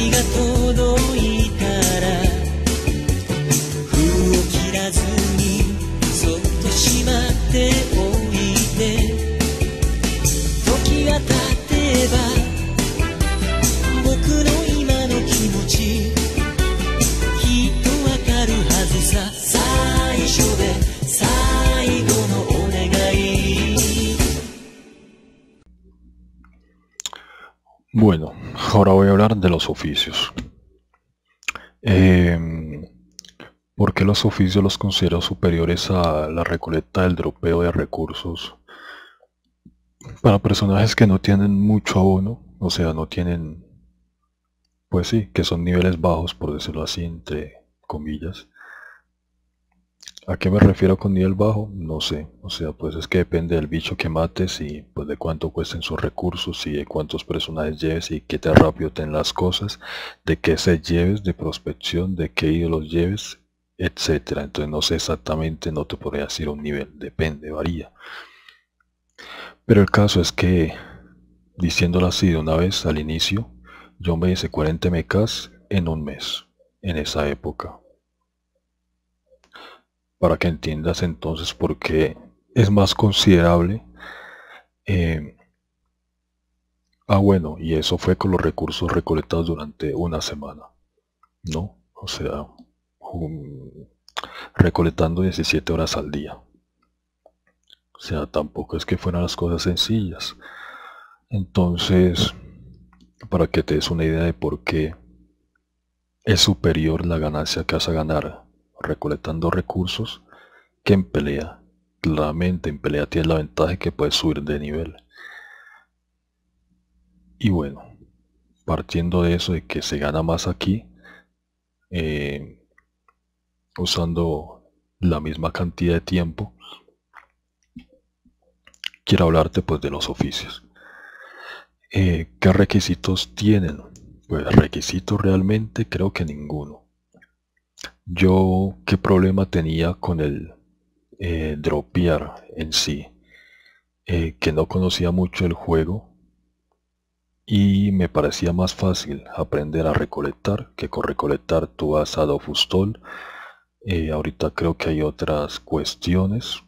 りらを切らずにそっとしまっておいて時が経てば僕の今の気持ちきっとわかるはずさ最初で最後のお願い Bueno. ahora voy a hablar de los oficios. porque em, ¿Por qué los oficios los considero superiores a la recolecta del dropeo de recursos? Para personajes que no tienen mucho abono, o sea, no tienen, pues sí, que son niveles bajos, por decirlo así, entre comillas. ¿A qué me refiero con nivel bajo? No sé. O sea, pues es que depende del bicho que mates y pues de cuánto cuesten sus recursos y de cuántos personajes lleves y qué tan rápido ten las cosas, de qué se lleves, de prospección, de qué ídolos lleves, etcétera. Entonces no sé exactamente, no te podría decir un nivel, depende, varía. Pero el caso es que, diciéndolo así de una vez al inicio, yo me hice 40 mecas en un mes, en esa época, para que entiendas entonces por qué es más considerable. Eh, ah, bueno, y eso fue con los recursos recolectados durante una semana, ¿no? O sea, recolectando 17 horas al día. O sea, tampoco es que fueran las cosas sencillas. Entonces, para que te des una idea de por qué es superior la ganancia que vas a ganar recolectando recursos que en pelea. Claramente en pelea tiene la ventaja que puedes subir de nivel. Y bueno, partiendo de eso de que se gana más aquí, eh, usando la misma cantidad de tiempo, quiero hablarte pues de los oficios. Eh, ¿Qué requisitos tienen? Pues requisitos realmente creo que ninguno yo, ¿qué problema tenía con el eh, dropear en sí? Eh, que no conocía mucho el juego y me parecía más fácil aprender a recolectar que con recolectar tu asado fustol. Eh, ahorita creo que hay otras cuestiones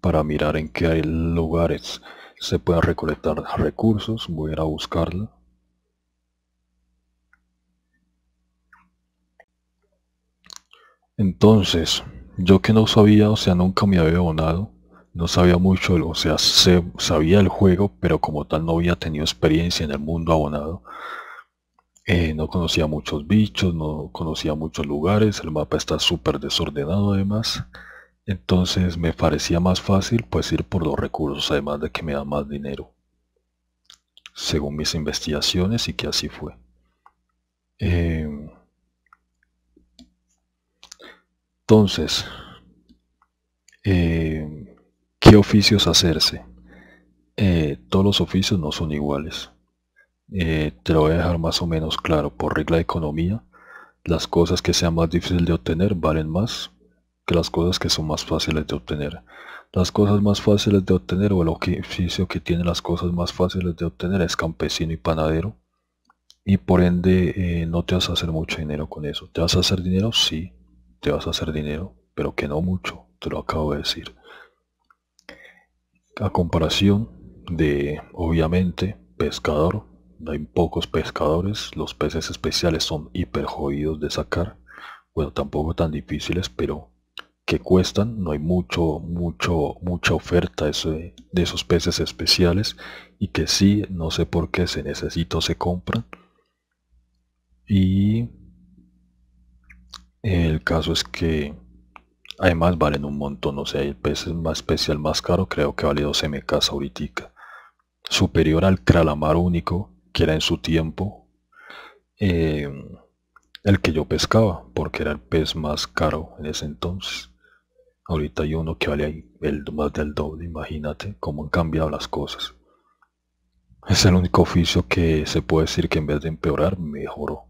para mirar en qué lugares se pueden recolectar recursos. Voy a ir a buscarla. Entonces, yo que no sabía, o sea, nunca me había abonado, no sabía mucho, o sea, se sabía el juego, pero como tal no había tenido experiencia en el mundo abonado. Eh, no conocía muchos bichos, no conocía muchos lugares, el mapa está súper desordenado además. Entonces me parecía más fácil pues ir por los recursos, además de que me da más dinero. Según mis investigaciones y que así fue. Eh, Entonces, eh, ¿qué oficios hacerse? Eh, todos los oficios no son iguales. Eh, te lo voy a dejar más o menos claro. Por regla de economía, las cosas que sean más difíciles de obtener valen más que las cosas que son más fáciles de obtener. Las cosas más fáciles de obtener o el oficio que tiene las cosas más fáciles de obtener es campesino y panadero. Y por ende no te vas a hacer mucho dinero con eso. ¿Te vas a hacer dinero? Sí te vas a hacer dinero, pero que no mucho, te lo acabo de decir. A comparación de, obviamente, pescador, hay pocos pescadores, los peces especiales son hiper jodidos de sacar, bueno, tampoco tan difíciles, pero que cuestan, no hay mucho, mucho, mucha oferta de esos peces especiales y que sí, no sé por qué se necesita o se compran. Y el caso es que además valen un montón, o sea, el pez más especial más caro creo que vale 12 mecas ahorita. Superior al calamar único, que era en su tiempo em, el que yo pescaba, porque era el pez más caro en ese entonces. Ahorita hay uno que vale el, más del doble, imagínate cómo han cambiado las cosas. Es el único oficio que se puede decir que en vez de empeorar, mejoró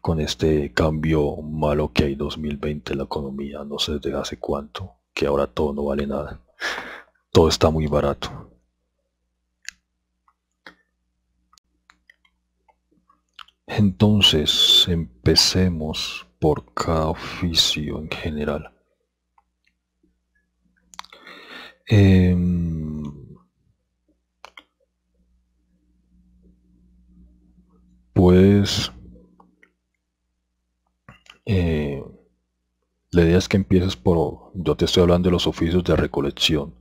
con este cambio malo que hay 2020 en la economía, no sé desde hace cuánto, que ahora todo no vale nada. Todo está muy barato. Entonces, empecemos por cada oficio en general. Em, pues eh, la idea es que empieces por, yo te estoy hablando de los oficios de recolección.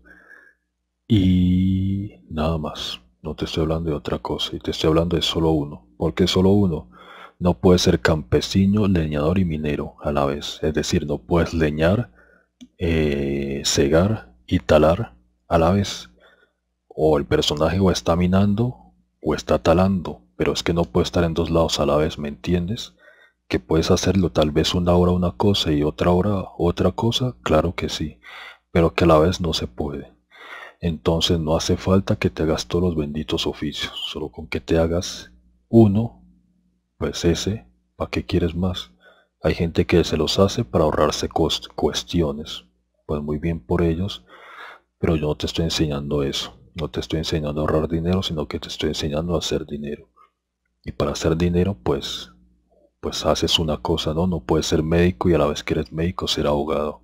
Y nada más, no te estoy hablando de otra cosa, y te estoy hablando de solo uno. ¿Por qué solo uno? No puedes ser campesino, leñador y minero a la vez. Es decir, no puedes leñar, cegar eh, y talar a la vez. O el personaje o está minando o está talando, pero es que no puede estar en dos lados a la vez, ¿me entiendes? que puedes hacerlo tal vez una hora una cosa y otra hora otra cosa, claro que sí, pero que a la vez no se puede. Entonces no hace falta que te hagas todos los benditos oficios, solo con que te hagas uno, pues ese, ¿para qué quieres más? Hay gente que se los hace para ahorrarse cuestiones, pues muy bien por ellos, pero yo no te estoy enseñando eso, no te estoy enseñando a ahorrar dinero, sino que te estoy enseñando a hacer dinero. Y para hacer dinero, pues pues haces una cosa, ¿no? No puedes ser médico y a la vez que eres médico ser abogado.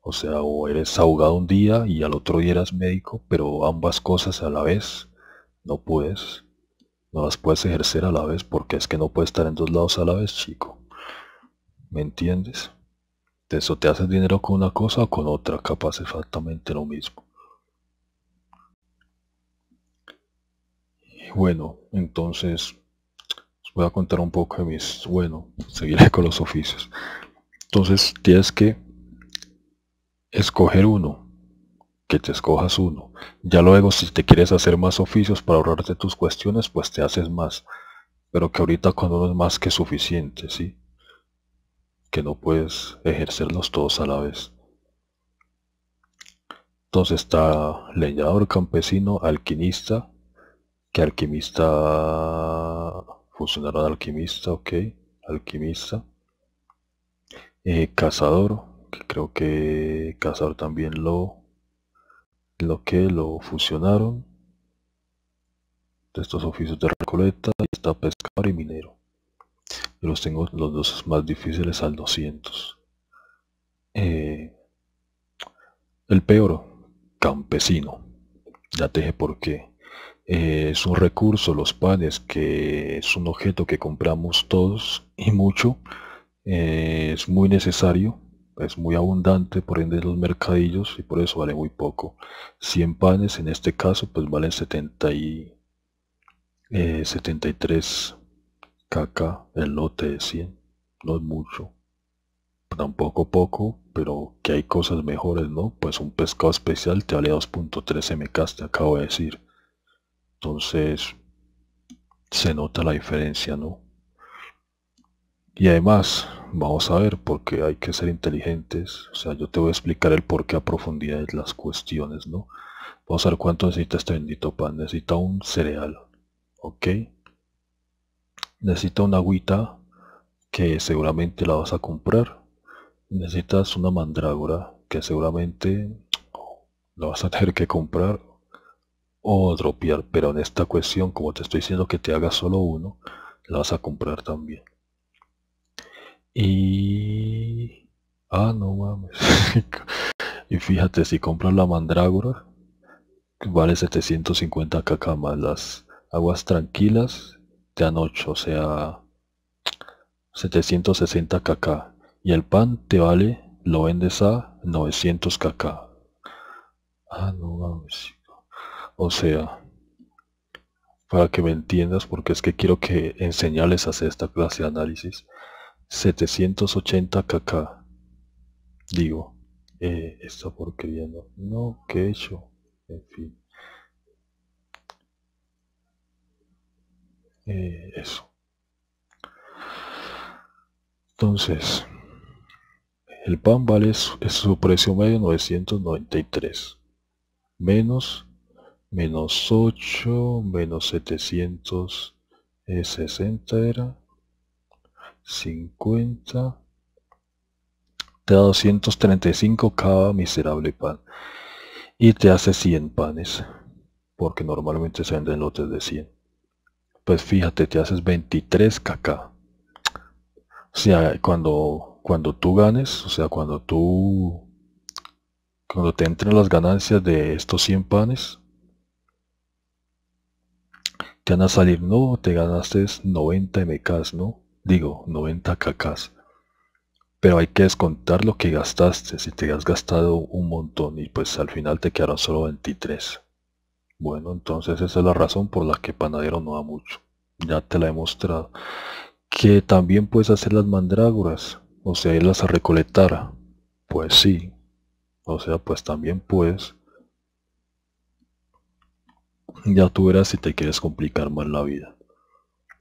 O sea, o eres abogado un día y al otro día eras médico, pero ambas cosas a la vez no puedes. No las puedes ejercer a la vez porque es que no puedes estar en dos lados a la vez, chico. ¿Me entiendes? De eso te haces dinero con una cosa o con otra, capaz exactamente lo mismo. bueno, entonces voy a contar un poco de mis, bueno, seguiré con los oficios. Entonces tienes que escoger uno, que te escojas uno. Ya luego si te quieres hacer más oficios para ahorrarte tus cuestiones, pues te haces más. Pero que ahorita cuando no es más que suficiente, ¿sí? Que no puedes ejercerlos todos a la vez. Entonces está leñador, campesino, alquimista, que alquimista Fusionaron alquimista, ok. Alquimista. Eh, cazador, que creo que cazador también lo, lo que lo fusionaron. De estos oficios de recoleta, está pescador y minero. Yo los tengo los dos más difíciles al 200. Eh, el peor, campesino. Ya te dije por qué. Eh, es un recurso, los panes, que es un objeto que compramos todos y mucho, eh, es muy necesario, es muy abundante, por ende los mercadillos y por eso vale muy poco. 100 panes en este caso pues valen 70 y, 73 eh, kk el lote de 100, no es mucho. Tampoco poco, pero que hay cosas mejores, ¿no? Pues un pescado especial te vale 23 mk, te acabo de decir entonces, se nota la diferencia, ¿no? Y además, vamos a ver, porque hay que ser inteligentes. O sea, yo te voy a explicar el qué a profundidad de las cuestiones, ¿no? Vamos a ver cuánto necesita este bendito pan. Necesita un cereal, ¿ok? Necesita una agüita que seguramente la vas a comprar. Necesitas una mandrágora que seguramente oh, la vas a tener que comprar o dropear, pero en esta cuestión, como te estoy diciendo que te haga solo uno, la vas a comprar también. Y... Ah, no mames. y fíjate, si compras la mandrágora, vale 750 kk más las aguas tranquilas, te dan 8, o sea, 760 kk. Y el pan te vale, lo vendes a 900 kk. Ah, no mames. O sea, para que me entiendas, porque es que quiero que enseñales a hacer esta clase de análisis, 780 kk. Digo, eh, está por porquería no, que he hecho, en fin. Eh, eso. Entonces, el pan vale su precio medio 993 menos menos 8 menos 760 era 50 te da 235 cada miserable pan y te hace 100 panes porque normalmente se venden lotes de 100 pues fíjate te haces 23 k o sea cuando cuando tú ganes o sea cuando tú cuando te entren las ganancias de estos 100 panes te van a salir, no, te ganaste 90 MKs, ¿no? Digo, 90 KKs. Pero hay que descontar lo que gastaste, si te has gastado un montón y pues al final te quedaron solo 23. Bueno, entonces esa es la razón por la que panadero no da mucho. Ya te la he mostrado. Que también puedes hacer las mandrágoras, o sea, irlas a recolectar. Pues sí. O sea, pues también puedes ya tú verás si te quieres complicar más la vida.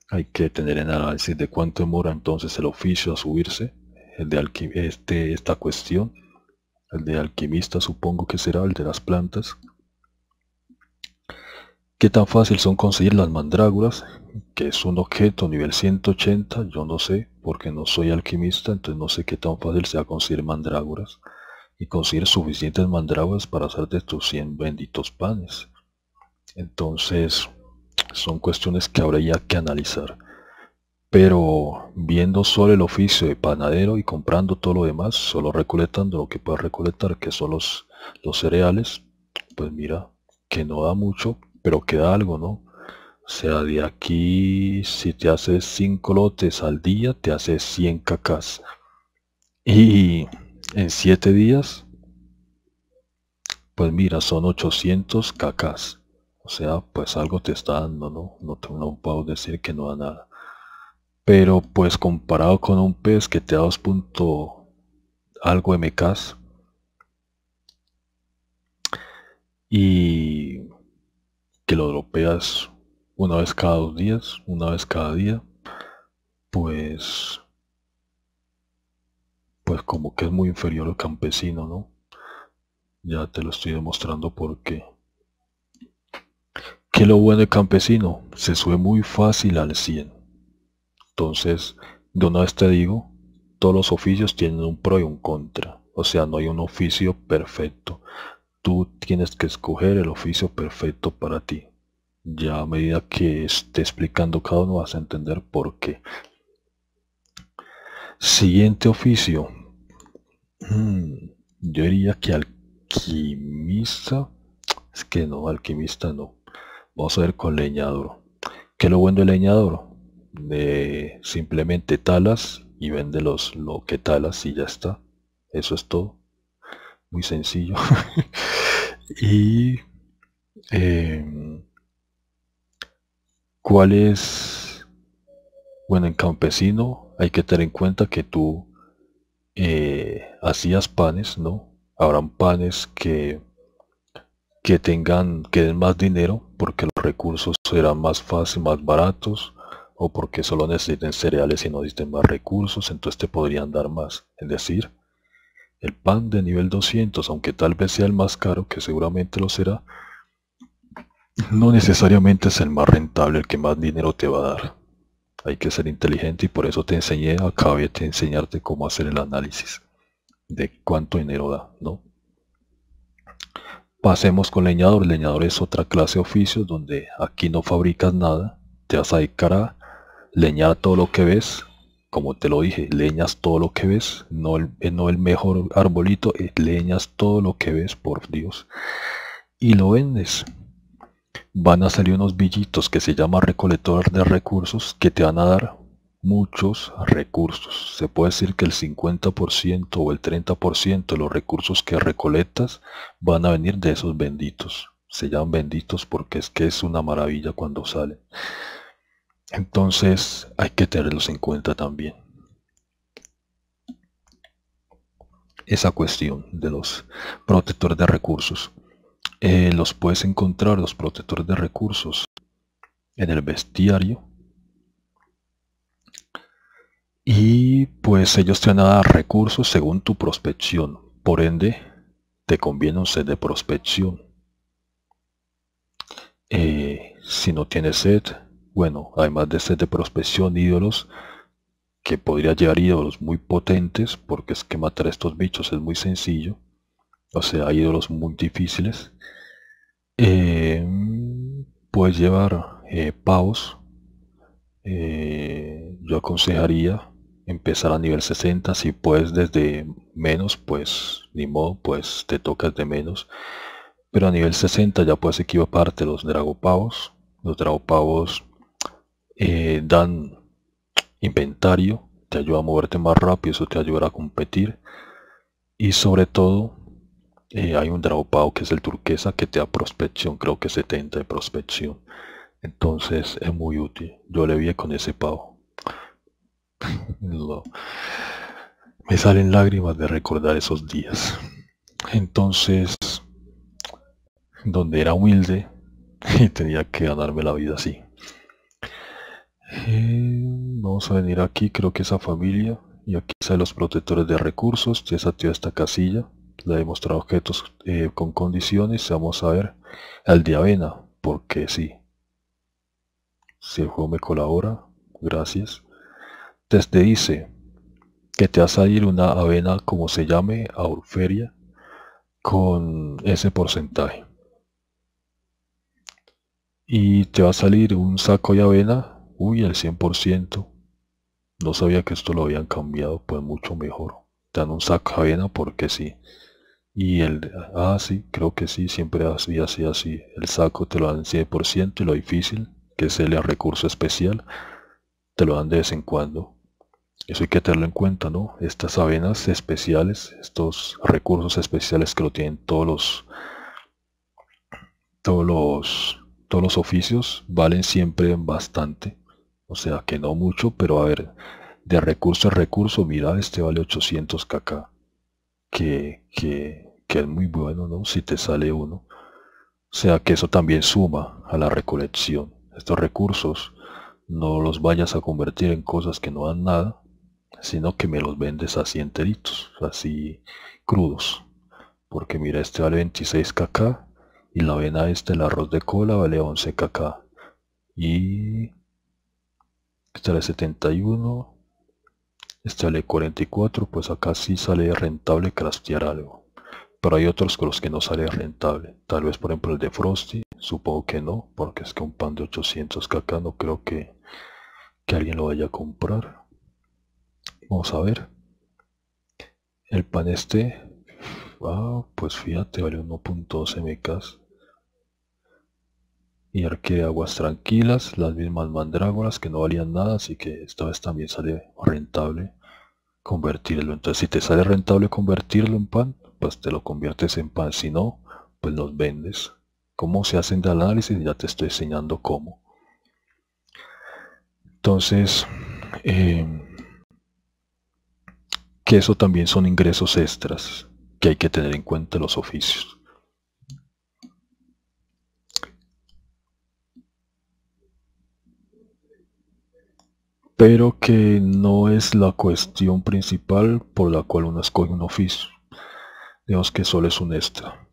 Hay que tener en análisis de cuánto demora entonces el oficio a subirse, el de este, esta cuestión, el de alquimista supongo que será el de las plantas. ¿Qué tan fácil son conseguir las mandrágoras? Que es un objeto nivel 180, yo no sé, porque no soy alquimista, entonces no sé qué tan fácil sea conseguir mandrágoras y conseguir suficientes mandrágoras para hacerte tus estos 100 benditos panes. Entonces, son cuestiones que habría que analizar. Pero viendo solo el oficio de panadero y comprando todo lo demás, solo recolectando lo que pueda recolectar, que son los, los cereales, pues mira, que no da mucho, pero queda algo, ¿no? O sea, de aquí, si te haces 5 lotes al día, te haces 100 cacas. Y en 7 días, pues mira, son 800 cacas. O sea, pues algo te está dando, ¿no? No, te, puedo decir que no da nada. Pero pues comparado con un pez que te da dos Punto algo MKs. Y que lo dropeas una vez cada dos días, una vez cada día, pues pues como que es muy inferior al campesino, ¿no? Ya te lo estoy demostrando porque que lo bueno el campesino se sube muy fácil al 100. Entonces, de una vez te digo, todos los oficios tienen un pro y un contra. O sea, no hay un oficio perfecto. Tú tienes que escoger el oficio perfecto para ti. Ya a medida que esté explicando cada uno vas a entender por qué. Siguiente oficio. Mm, yo diría que alquimista. Es que no, alquimista no vamos a ver con leñaduro que lo bueno del leñador? Eh, simplemente talas y vende los lo que talas y ya está eso es todo muy sencillo y em, cuál es bueno en campesino hay que tener en cuenta que tú eh, hacías panes no habrán panes que que tengan que den más dinero porque los recursos serán más fáciles, más baratos, o porque solo necesiten cereales y no disten más recursos, entonces te podrían dar más. Es decir, el pan de nivel 200, aunque tal vez sea el más caro, que seguramente lo será, no necesariamente es el más rentable, el que más dinero te va a dar. Hay que ser inteligente y por eso te enseñé, acabé de enseñarte cómo hacer el análisis de cuánto dinero da, ¿no? Pasemos con leñador. Leñador es otra clase de oficios donde aquí no fabricas nada. Te vas a dedicar a leñar todo lo que ves. Como te lo dije, leñas todo lo que ves. No el, eh, no el mejor arbolito, eh, leñas todo lo que ves, por Dios. Y lo vendes. Van a salir unos billitos que se llama recolector de recursos que te van a dar muchos recursos. Se puede decir que el 50% o el 30% de los recursos que recolectas van a venir de esos benditos. Se llaman benditos porque es que es una maravilla cuando salen. Entonces hay que tenerlos en cuenta también. Esa cuestión de los protectores de recursos. Eh, los puedes encontrar, los protectores de recursos, en el bestiario y pues ellos te van a dar recursos según tu prospección. Por ende, te conviene un set de prospección. Eh, si no tienes set, bueno, además de set de prospección, ídolos, que podría llevar ídolos muy potentes, porque es que matar estos bichos es muy sencillo. O sea, ídolos muy difíciles. Eh, puedes llevar eh, pavos. yo aconsejaría empezar a nivel 60 si puedes desde menos pues ni modo pues te tocas de menos pero a nivel 60 ya puedes equiparte los dragopavos los dragopavos eh, dan inventario te ayuda a moverte más rápido eso te ayudará a competir y sobre todo eh, hay un dragopavo que es el turquesa que te da prospección creo que 70 de prospección entonces es muy útil yo le vi con ese pavo me salen lágrimas de recordar esos días. Entonces, donde era humilde y tenía que ganarme la vida así. Eh, vamos a venir aquí, creo que esa familia, y aquí están los protectores de recursos, esa tía esta casilla, le he mostrado objetos eh, con condiciones, vamos a ver, al de avena, porque sí. Si el juego me colabora, gracias te dice que te va a salir una avena, como se llame, a con ese porcentaje. Y te va a salir un saco de avena, uy, el 100%. No sabía que esto lo habían cambiado, pues mucho mejor. Te dan un saco de avena porque sí. Y el, ah, sí, creo que sí, siempre así, así, así. El saco te lo dan 100% y lo difícil, que es el recurso especial, te lo dan de vez en cuando. Eso hay que tenerlo en cuenta, ¿no? Estas avenas especiales, estos recursos especiales que lo tienen todos los todos los todos los oficios valen siempre bastante. O sea que no mucho, pero a ver, de recurso a recurso, mira, este vale 800 kk. Que, que es muy bueno, ¿no? Si te sale uno. O sea que eso también suma a la recolección. Estos recursos no los vayas a convertir en cosas que no dan nada sino que me los vendes así enteritos, así crudos. Porque mira, este vale 26 kk y la avena este, el arroz de cola, vale 11 kk. Y este vale 71, este vale 44, pues acá sí sale rentable crastear algo. Pero hay otros con los que no sale rentable. Tal vez por ejemplo el de Frosty, supongo que no, porque es que un pan de 800 kk no creo que, que alguien lo vaya a comprar. Vamos a ver. El pan este. Ah, pues fíjate, vale 1.12 mecas. Y arque aguas tranquilas, las mismas mandrágoras que no valían nada, así que esta vez también sale rentable convertirlo. Entonces si te sale rentable convertirlo en pan, pues te lo conviertes en pan. Si no, pues los vendes. Cómo se hacen de análisis, ya te estoy enseñando cómo. Entonces, eh, que eso también son ingresos extras que hay que tener en cuenta los oficios. Pero que no es la cuestión principal por la cual uno escoge un oficio. Digamos que solo es un extra.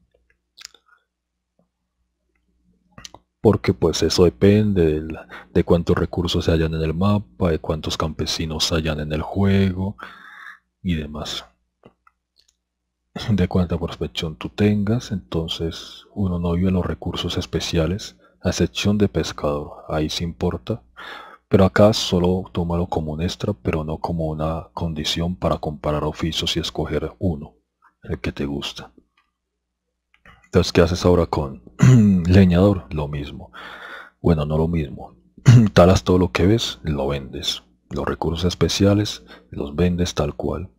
Porque pues eso depende de, cuántos recursos se hayan en el mapa, de cuántos campesinos hayan en el juego, y demás. De cuánta prospección tú tengas, entonces uno no vive los recursos especiales, a excepción de pescador, ahí se importa, pero acá solo tómalo como un extra, pero no como una condición para comparar oficios y escoger uno, el que te gusta. Entonces, que haces ahora con leñador? Lo mismo. Bueno, no lo mismo. Talas todo lo que ves, lo vendes. Los recursos especiales los vendes tal cual.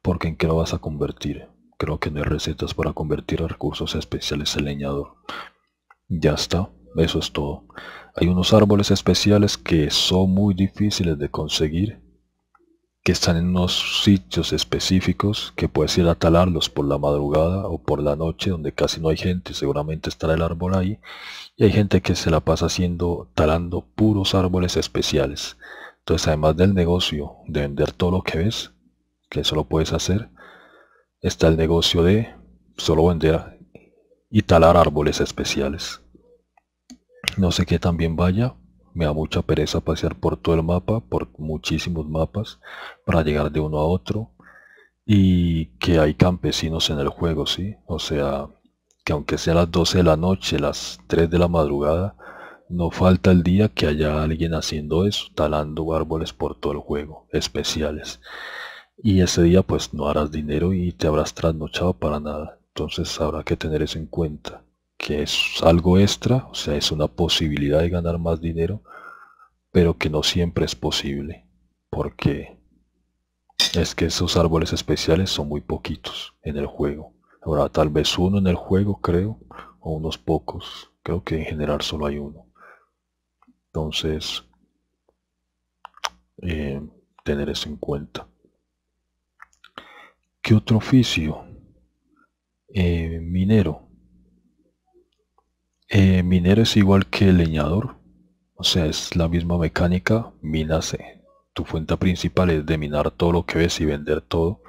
Porque en qué lo vas a convertir. Creo que no hay recetas para convertir a recursos especiales el leñador. Ya está, eso es todo. Hay unos árboles especiales que son muy difíciles de conseguir. Que están en unos sitios específicos que puedes ir a talarlos por la madrugada o por la noche donde casi no hay gente. Seguramente estará el árbol ahí. Y hay gente que se la pasa haciendo, talando puros árboles especiales. Entonces, además del negocio de vender todo lo que ves, que eso puedes hacer, está el negocio de solo vender y talar árboles especiales. No sé qué también vaya, me da mucha pereza pasear por todo el mapa, por muchísimos mapas, para llegar de uno a otro. Y que hay campesinos en el juego, ¿sí? O sea, que aunque sea las 12 de la noche, las 3 de la madrugada, no falta el día que haya alguien haciendo eso, talando árboles por todo el juego, especiales. Y ese día pues no harás dinero y te habrás trasnochado para nada. Entonces habrá que tener eso en cuenta, que es algo extra, o sea, es una posibilidad de ganar más dinero, pero que no siempre es posible, porque es que esos árboles especiales son muy poquitos en el juego. Ahora tal vez uno en el juego, creo, o unos pocos. Creo que en general solo hay uno. Entonces, eh, tener eso en cuenta. ¿Qué otro oficio? Eh, minero. Eh, minero es igual que leñador. O sea, es la misma mecánica. Minas. Tu fuente principal es de minar todo lo que ves y vender todo.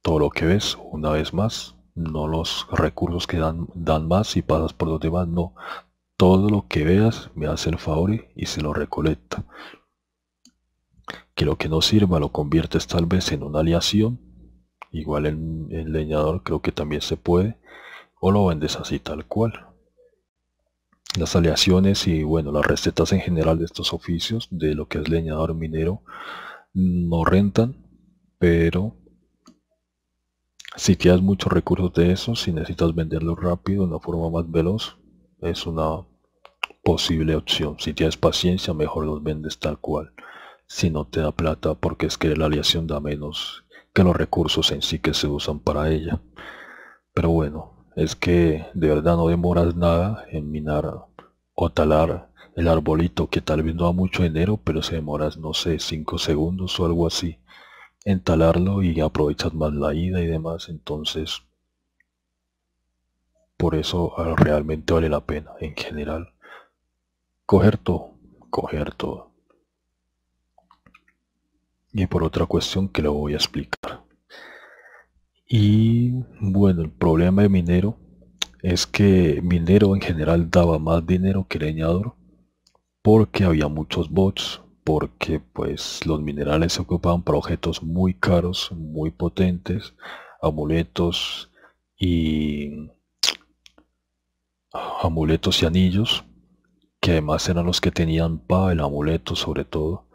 Todo lo que ves, una vez más. No los recursos que dan, dan más y pasas por los demás. No. Todo lo que veas me hace el favor y se lo recolecta. Que lo que no sirva lo conviertes tal vez en una aleación. Igual en, leñador creo que también se puede. O lo vendes así tal cual. Las aleaciones y bueno, las recetas en general de estos oficios, de lo que es leñador minero, no rentan, pero si tienes muchos recursos de eso, si necesitas venderlo rápido, de una forma más veloz, es una posible opción. Si tienes paciencia, mejor los vendes tal cual. Si no te da plata, porque es que la aleación da menos que los recursos en sí que se usan para ella. Pero bueno, es que de verdad no demoras nada en minar o talar el arbolito que tal vez no da mucho dinero, pero se demoras, no sé, 5 segundos o algo así en talarlo y aprovechas más la ida y demás. Entonces, por eso ah, realmente vale la pena, en general, coger todo, coger todo. Y por otra cuestión que lo voy a explicar. Y bueno, el problema de minero es que minero en general daba más dinero que leñador porque había muchos bots, porque pues los minerales se ocupaban para objetos muy caros, muy potentes, amuletos y amuletos y anillos, que además eran los que tenían pa, el amuleto sobre todo.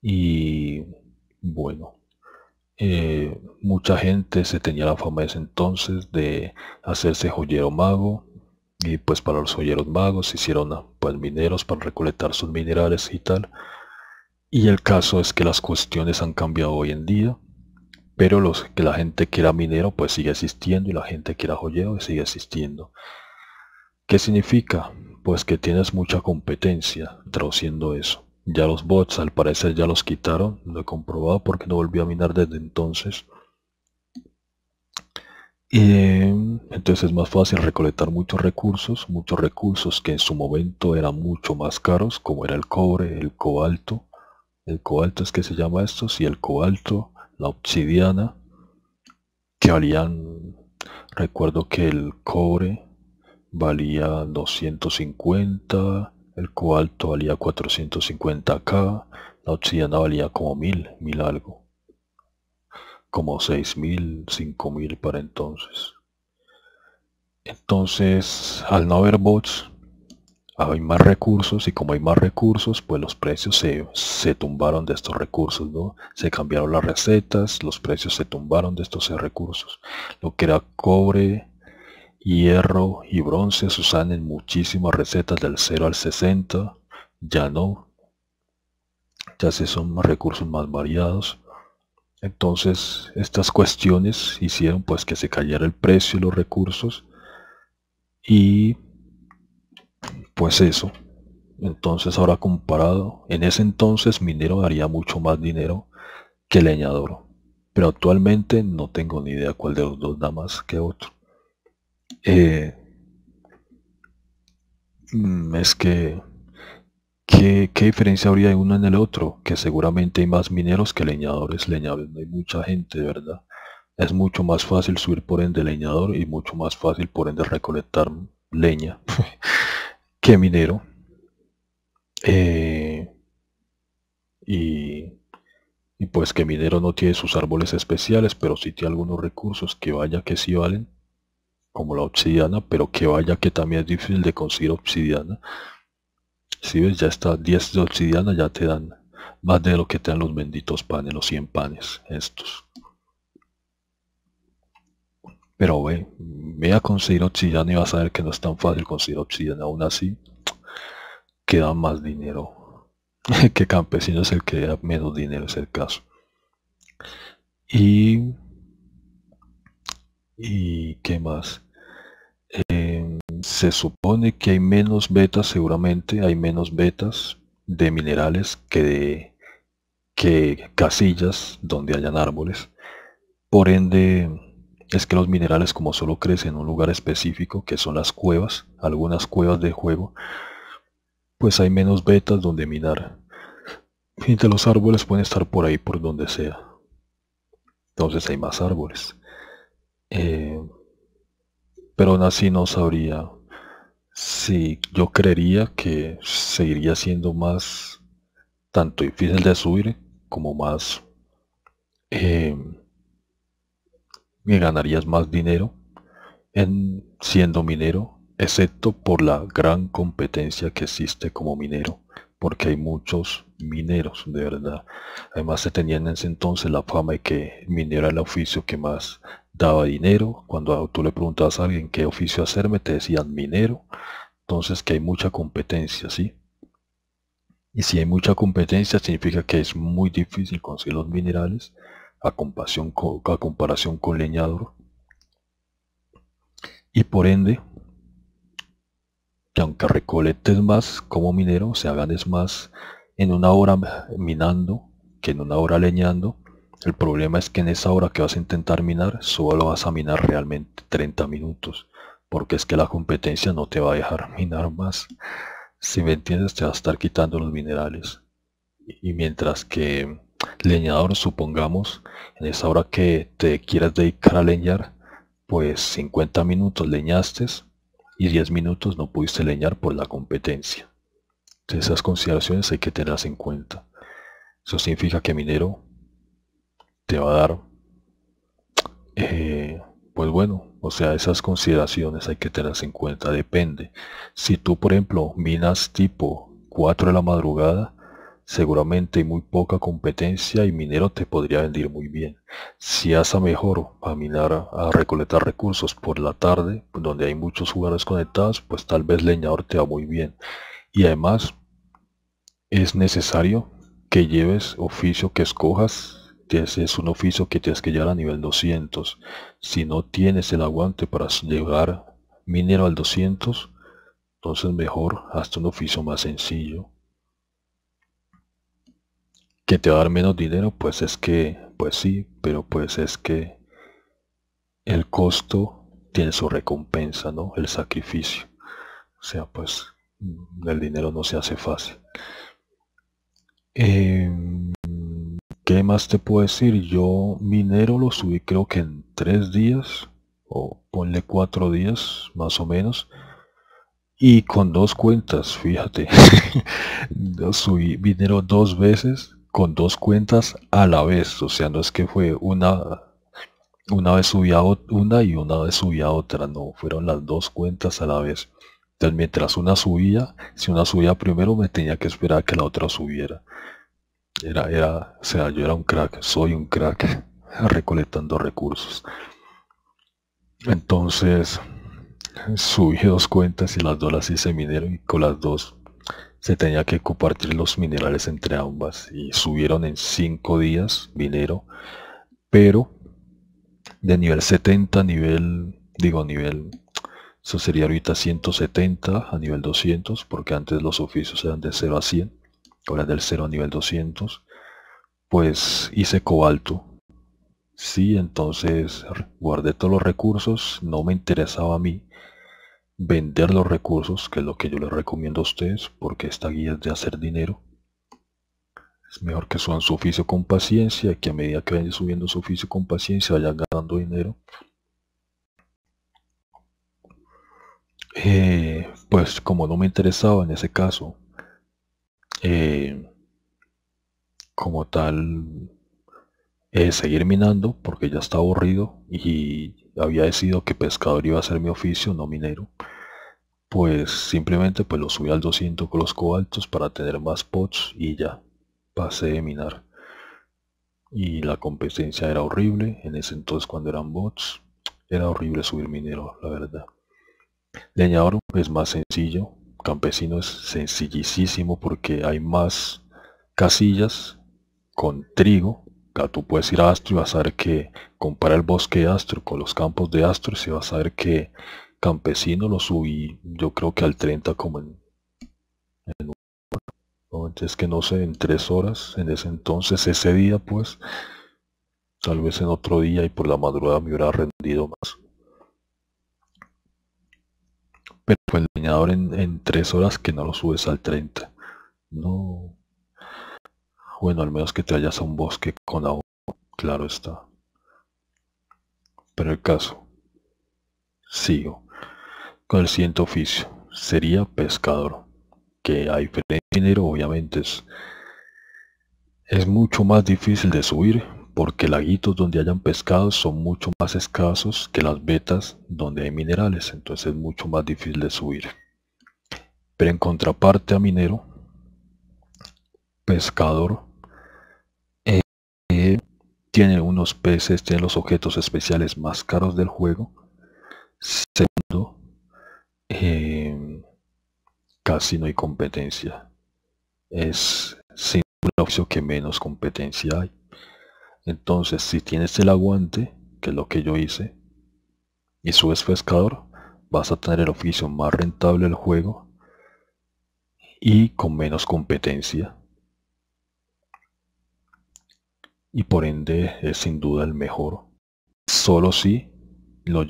Y bueno, eh, mucha gente se tenía la fama de ese entonces de hacerse joyero mago. Y pues para los joyeros magos se hicieron pues mineros para recolectar sus minerales y tal. Y el caso es que las cuestiones han cambiado hoy en día pero los que la gente que era minero pues sigue existiendo y la gente que era joyero sigue existiendo ¿Qué significa? Pues que tienes mucha competencia traduciendo eso. Ya los bots al parecer ya los quitaron, lo he comprobado porque no volvió a minar desde entonces. Y, entonces es más fácil recolectar muchos recursos, muchos recursos que en su momento eran mucho más caros, como era el cobre, el cobalto, el cobalto es que se llama esto, y el cobalto, la obsidiana, que valían, recuerdo que el cobre valía 250, el cobalto valía 450k, la obsidiana valía como 1000, 1000 algo, como 6000, 5000 para entonces. Entonces, al no haber bots, hay más recursos y como hay más recursos, pues los precios se, se tumbaron de estos recursos, ¿no? Se cambiaron las recetas, los precios se tumbaron de estos recursos. Lo que era cobre, hierro y bronce se usan en muchísimas recetas del 0 al 60, ya no, ya se son más recursos más variados. Entonces estas cuestiones hicieron pues que se cayera el precio y los recursos y pues eso. Entonces ahora comparado, en ese entonces minero daría mucho más dinero que leñador. Pero actualmente no tengo ni idea cuál de los dos da más que otro. Eh, mm, es que, ¿qué, diferencia habría de uno en el otro? Que seguramente hay más mineros que leñadores, leñadores, no hay mucha gente, ¿verdad? Es mucho más fácil subir por ende leñador y mucho más fácil por ende recolectar leña que minero. Eh, y, y pues que minero no tiene sus árboles especiales, pero sí tiene algunos recursos que vaya que sí valen como la obsidiana, pero que vaya que también es difícil de conseguir obsidiana. Si ves, ya está 10 de obsidiana, ya te dan más de lo que te dan los benditos panes, los 100 panes, estos. Pero ve, ve a conseguir obsidiana y vas a ver que no es tan fácil conseguir obsidiana. Aún así, queda más dinero. que campesino es el que da menos dinero, es el caso. Y y qué más se supone que hay menos betas, seguramente hay menos betas de minerales que de que casillas donde hayan árboles. Por ende, es que los minerales como solo crecen en un lugar específico, que son las cuevas, algunas cuevas de juego, pues hay menos betas donde minar. Y los árboles pueden estar por ahí, por donde sea. Entonces hay más árboles. Eh, pero aún así no sabría si yo creería que seguiría siendo más tanto difícil de subir como más em, me ganarías más dinero en siendo minero excepto por la gran competencia que existe como minero porque hay muchos mineros de verdad además se tenían en ese entonces la fama de que minero era el oficio que más daba dinero, cuando tú le preguntabas a alguien qué oficio hacerme, te decían minero, entonces que hay mucha competencia, ¿sí? Y si hay mucha competencia significa que es muy difícil conseguir los minerales a comparación con, comparación con leñador. Y por ende, que aunque recolectes más como minero, se hagan es más en una hora minando que en una hora leñando, el problema es que en esa hora que vas a intentar minar, solo vas a minar realmente 30 minutos, porque es que la competencia no te va a dejar minar más. Si me entiendes, te va a estar quitando los minerales. Y mientras que leñador, supongamos, en esa hora que te quieras dedicar a leñar, pues 50 minutos leñaste y 10 minutos no pudiste leñar por la competencia. Entonces esas consideraciones hay que tenerlas en cuenta. Eso significa que minero te va a dar, eh, pues bueno, o sea, esas consideraciones hay que tenerlas en cuenta, depende. Si tú, por ejemplo, minas tipo 4 de la madrugada, seguramente hay muy poca competencia y minero te podría vendir muy bien. Si a mejor a minar, a recolectar recursos por la tarde, donde hay muchos jugadores conectados, pues tal vez leñador te va muy bien. Y además es necesario que lleves oficio que escojas es un oficio que tienes que llegar a nivel 200. Si no tienes el aguante para llegar minero al 200, entonces mejor hazte un oficio más sencillo. ¿Que te va a dar menos dinero? Pues es que, pues sí, pero pues es que el costo tiene su recompensa, ¿no? El sacrificio. O sea, pues mm, el dinero no se hace fácil. Em, ¿Qué más te puedo decir? Yo minero lo subí creo que en tres días, o ponle cuatro días más o menos. Y con dos cuentas, fíjate, subí minero dos veces con dos cuentas a la vez. O sea, no es que fue una, una vez subía una y una vez subía otra. No, fueron las dos cuentas a la vez. Entonces mientras una subía, si una subía primero me tenía que esperar a que la otra subiera. Era, era, o sea, yo era un crack, soy un crack recolectando recursos. Entonces subí dos cuentas y las dos las hice minero y con las dos se tenía que compartir los minerales entre ambas y subieron en cinco días minero, pero de nivel 70 a nivel, digo nivel, eso sería ahorita 170 a nivel 200 porque antes los oficios eran de 0 a 100 ahora del 0 a nivel 200, pues hice cobalto. Sí, entonces guardé todos los recursos, no me interesaba a mí vender los recursos, que es lo que yo les recomiendo a ustedes, porque esta guía es de hacer dinero. Es mejor que suban su oficio con paciencia, que a medida que vayan subiendo su oficio con paciencia vayan ganando dinero. Eh, pues como no me interesaba en ese caso eh, como tal eh, seguir minando porque ya estaba aburrido y había decidido que pescador iba a ser mi oficio, no minero. Pues simplemente pues lo subí al 200 con los cobaltos para tener más pots y ya pasé de minar. Y la competencia era horrible, en ese entonces cuando eran bots, era horrible subir minero, la verdad. Leñador es pues, más sencillo, campesino es sencillísimo porque hay más casillas con trigo. tú puedes ir a Astro y vas a ver que compara el bosque de Astro con los campos de Astro y vas a ver que campesino lo subí yo creo que al 30 como en, un, ¿no? es que no sé en tres horas en ese entonces ese día pues tal vez en otro día y por la madrugada me hubiera rendido más pero pues, el leñador en, tres horas que no lo subes al 30. No. Bueno, al menos que te vayas a un bosque con agua, claro está. Pero el caso. Sigo. Con el siguiente oficio. Sería pescador. Que hay diferencia dinero, obviamente, es, es mucho más difícil de subir, porque laguitos donde hayan pescado son mucho más escasos que las vetas donde hay minerales, entonces es mucho más difícil de subir. Pero en contraparte a minero, pescador, eh, tiene unos peces, tiene los objetos especiales más caros del juego. Segundo, eh, casi no hay competencia. Es sin un que menos competencia hay. Entonces, si tienes el aguante, que es lo que yo hice, y subes pescador, vas a tener el oficio más rentable del juego y con menos competencia. Y por ende es sin duda el mejor. Solo si lo,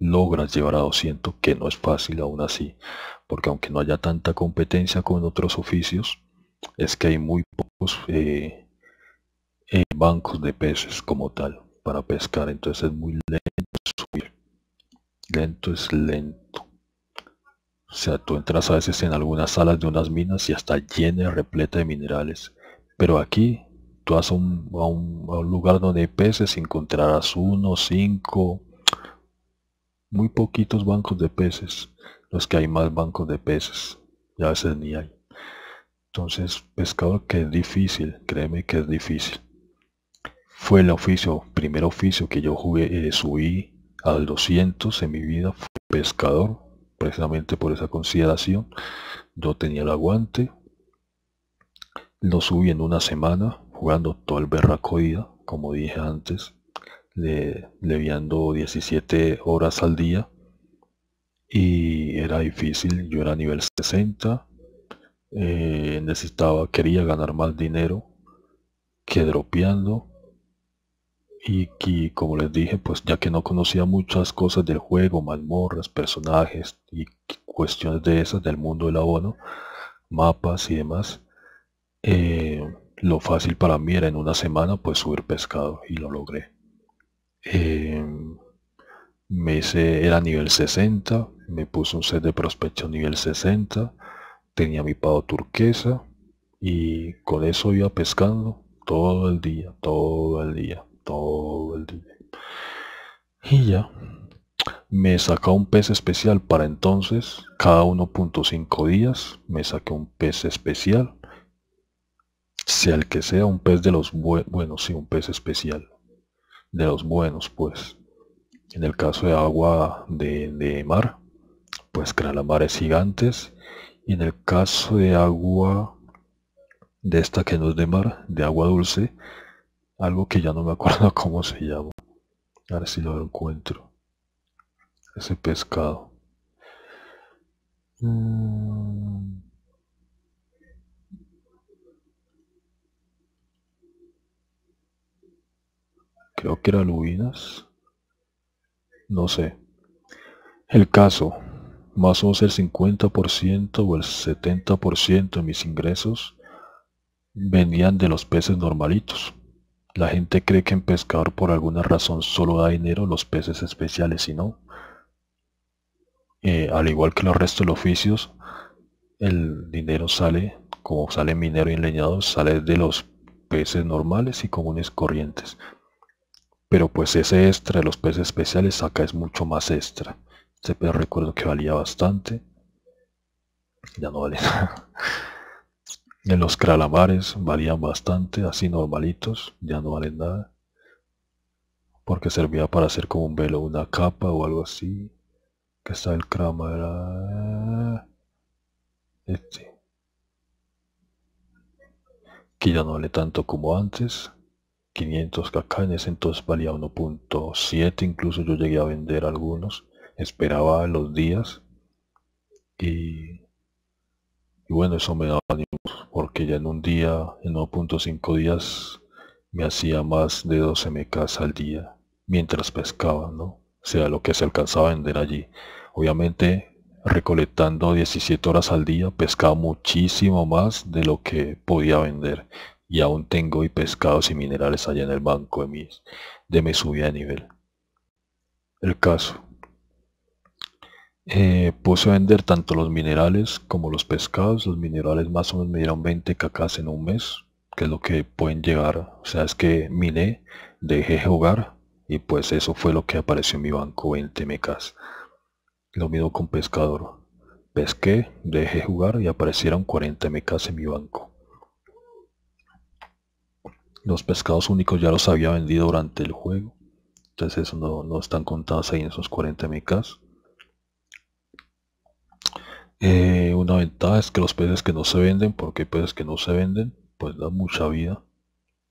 logras llevar a 200, que no es fácil aún así, porque aunque no haya tanta competencia con otros oficios, es que hay muy pocos eh, bancos de peces como tal para pescar, entonces es muy lento subir. Lento es lento. O sea, tú entras a veces en algunas salas de unas minas y hasta llena, repleta de minerales. Pero aquí, tú vas a un, lugar donde hay peces encontrarás uno, cinco, muy poquitos bancos de peces. Los que hay más bancos de peces. Y a veces ni hay. Entonces, pescador que es difícil, créeme que es difícil fue el oficio, primer oficio que yo jugué, eh, subí al 200 en mi vida, fue pescador, precisamente por esa consideración. Yo tenía el aguante, lo subí en una semana, jugando todo el berraco como dije antes, le, leviando 17 horas al día. Y era difícil, yo era nivel 60, eh, necesitaba, quería ganar más dinero que dropeando y que, como les dije, pues ya que no conocía muchas cosas del juego, mazmorras, personajes y cuestiones de esas del mundo de la abono, mapas y demás, eh, lo fácil para mí era en una semana pues subir pescado y lo logré. Eh, me hice, era nivel 60, me puse un set de prospección nivel 60, tenía mi pavo turquesa y con eso iba pescando todo el día, todo el día todo el día. Y ya. Me saca un pez especial para entonces, cada 1.5 días me saqué un pez especial. Sea el que sea, un pez de los buenos, y un pez especial. De los buenos, pues. En el caso de agua de, mar, pues es gigantes. Y en el caso de agua, de esta que no es de mar, de agua dulce, algo que ya no me acuerdo cómo se llama. A ver si lo encuentro. Ese pescado. Mm. Creo que era lubinas. No sé. El caso. Más o menos el 50% o el 70% de mis ingresos venían de los peces normalitos la gente cree que en pescador por alguna razón solo da dinero los peces especiales y no. Eh, al igual que los restos de los oficios, el dinero sale, como sale minero y leñador, sale de los peces normales y comunes corrientes. Pero pues ese extra de los peces especiales acá es mucho más extra. Este pez recuerdo que valía bastante. Ya no vale nada. En los calamares valían bastante, así normalitos, ya no valen nada. Porque servía para hacer como un velo, una capa o algo así. Que está el calamar. Este. Que ya no vale tanto como antes. 500 cacanes, entonces valía 1.7, incluso yo llegué a vender algunos, esperaba los días y, y bueno, eso me daba porque ya en un día, en 1.5 días, me hacía más de 12 mecas al día, mientras pescaba, ¿no? O sea, lo que se alcanzaba a vender allí. Obviamente, recolectando 17 horas al día, pescaba muchísimo más de lo que podía vender. Y aún tengo y pescados y minerales allá en el banco de, mis, de mi subida de nivel. El caso. Eh, puse a vender tanto los minerales como los pescados. Los minerales más o menos me dieron 20 cacas en un mes, que es lo que pueden llegar. O sea, es que miné, dejé jugar y pues eso fue lo que apareció en mi banco 20 mecas. Lo mismo con pescador. Pesqué, dejé jugar y aparecieron 40 mecas en mi banco. Los pescados únicos ya los había vendido durante el juego. Entonces eso no, están contados ahí en esos 40 mecas eh, una ventaja es que los peces que no se venden, porque peces que no se venden, pues dan mucha vida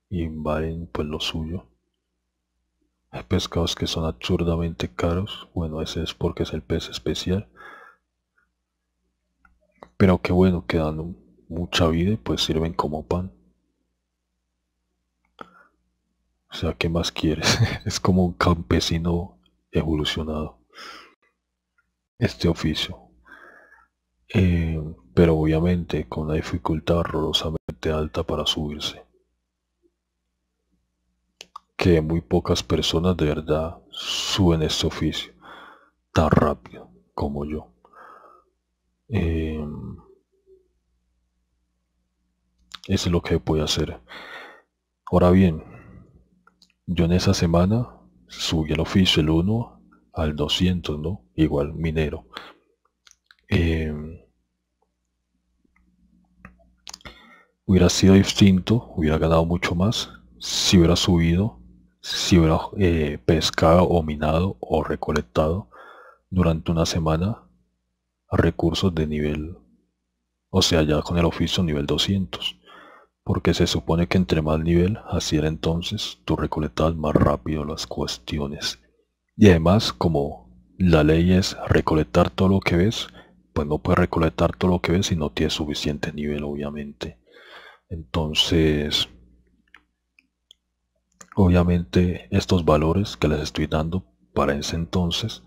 y valen pues lo suyo. Hay pescados que son absurdamente caros, bueno ese es porque es el pez especial. Pero que bueno, que dan mucha vida y pues sirven como pan. O sea, ¿qué más quieres? es como un campesino evolucionado. Este oficio, eh, pero obviamente con la dificultad horrorosamente alta para subirse. Que muy pocas personas de verdad suben este oficio tan rápido como yo. Em, eso es lo que puede hacer. Ahora bien, yo en esa semana subí el oficio el 1 al 200, ¿no? Igual minero. Eh, hubiera sido distinto, hubiera ganado mucho más si hubiera subido, si hubiera eh, pescado o minado o recolectado durante una semana recursos de nivel, o sea, ya con el oficio nivel 200, porque se supone que entre más nivel, así era entonces, tú recolectabas más rápido las cuestiones. Y además, como la ley es recolectar todo lo que ves, pues no puedes recolectar todo lo que ves si no tienes suficiente nivel, obviamente. Entonces, obviamente estos valores que les estoy dando para ese entonces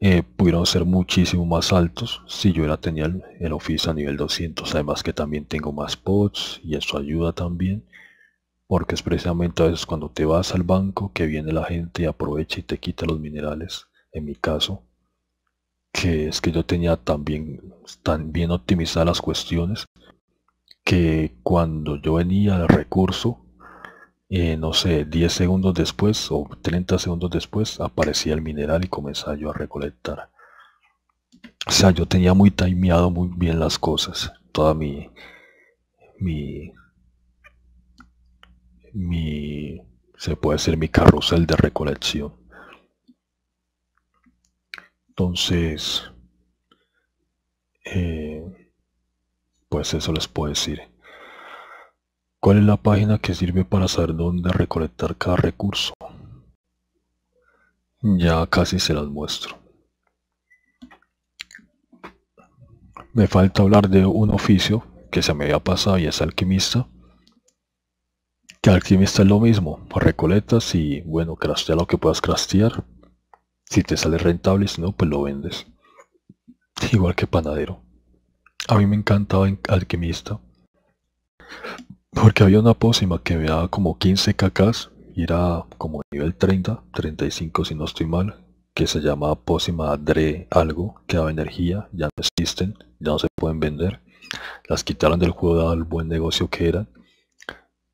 eh, pudieron ser muchísimo más altos si yo era tenía el, Office a nivel 200. Además que también tengo más pots y eso ayuda también. Porque es precisamente a veces cuando te vas al banco que viene la gente y aprovecha y te quita los minerales. En mi caso, que es que yo tenía también tan bien optimizadas las cuestiones que cuando yo venía al recurso, eh, no sé, 10 segundos después o 30 segundos después aparecía el mineral y comenzaba yo a recolectar. O sea, yo tenía muy timeado muy bien las cosas. Toda mi, mi, mi, se puede decir mi carrusel de recolección. Entonces, eh, pues eso les puedo decir. ¿Cuál es la página que sirve para saber dónde recolectar cada recurso? Ya casi se las muestro. Me falta hablar de un oficio que se me había pasado y es alquimista. Que alquimista es lo mismo, Recoletas y bueno, crastea lo que puedas crastear. Si te sale rentable, si no, pues lo vendes. Igual que panadero. A mí me encantaba Alquimista. Porque había una pócima que me daba como 15 kk y era como nivel 30, 35 si no estoy mal, que se llamaba pócima Dre algo, que daba energía, ya no existen, ya no se pueden vender. Las quitaron del juego dado el buen negocio que era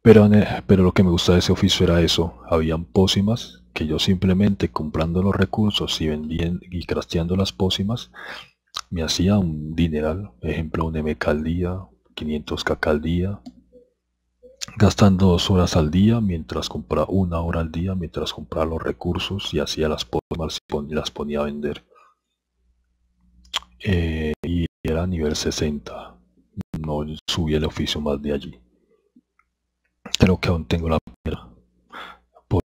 Pero, pero lo que me gustaba de ese oficio era eso, habían pócimas que yo simplemente comprando los recursos y vendiendo y crasteando las pócimas me hacía un dineral, ejemplo un MK al día, 500K al día, gastando dos horas al día, mientras compraba una hora al día, mientras compraba los recursos y hacía las formas y las ponía a vender. Eh, y era nivel 60, no subía el oficio más de allí. Creo que aún tengo la piedra. Por